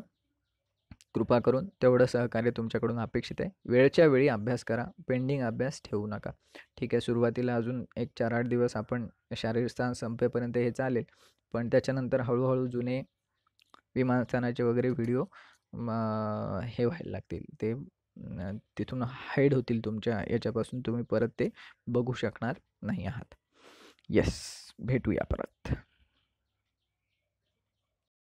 कृपा करून तेवढं सहकार्य तुमच्याकडून अपेक्षित आहे वेळच्या वेळी अभ्यास करा पेंडिंग अभ्यास ठेवू नका ठीक आहे सुरुवातीला अजून एक चार आठ दिवस आपण शारीरस्थान संपेपर्यंत हे चालेल पण त्याच्यानंतर हळूहळू जुने विमानस्थानाचे वगैरे व्हिडिओ हे व्हायला लागतील ते तिथून हाईड होतील तुमच्या याच्यापासून तुम्ही परत ते बघू शकणार नाही आहात येस भेटूया परत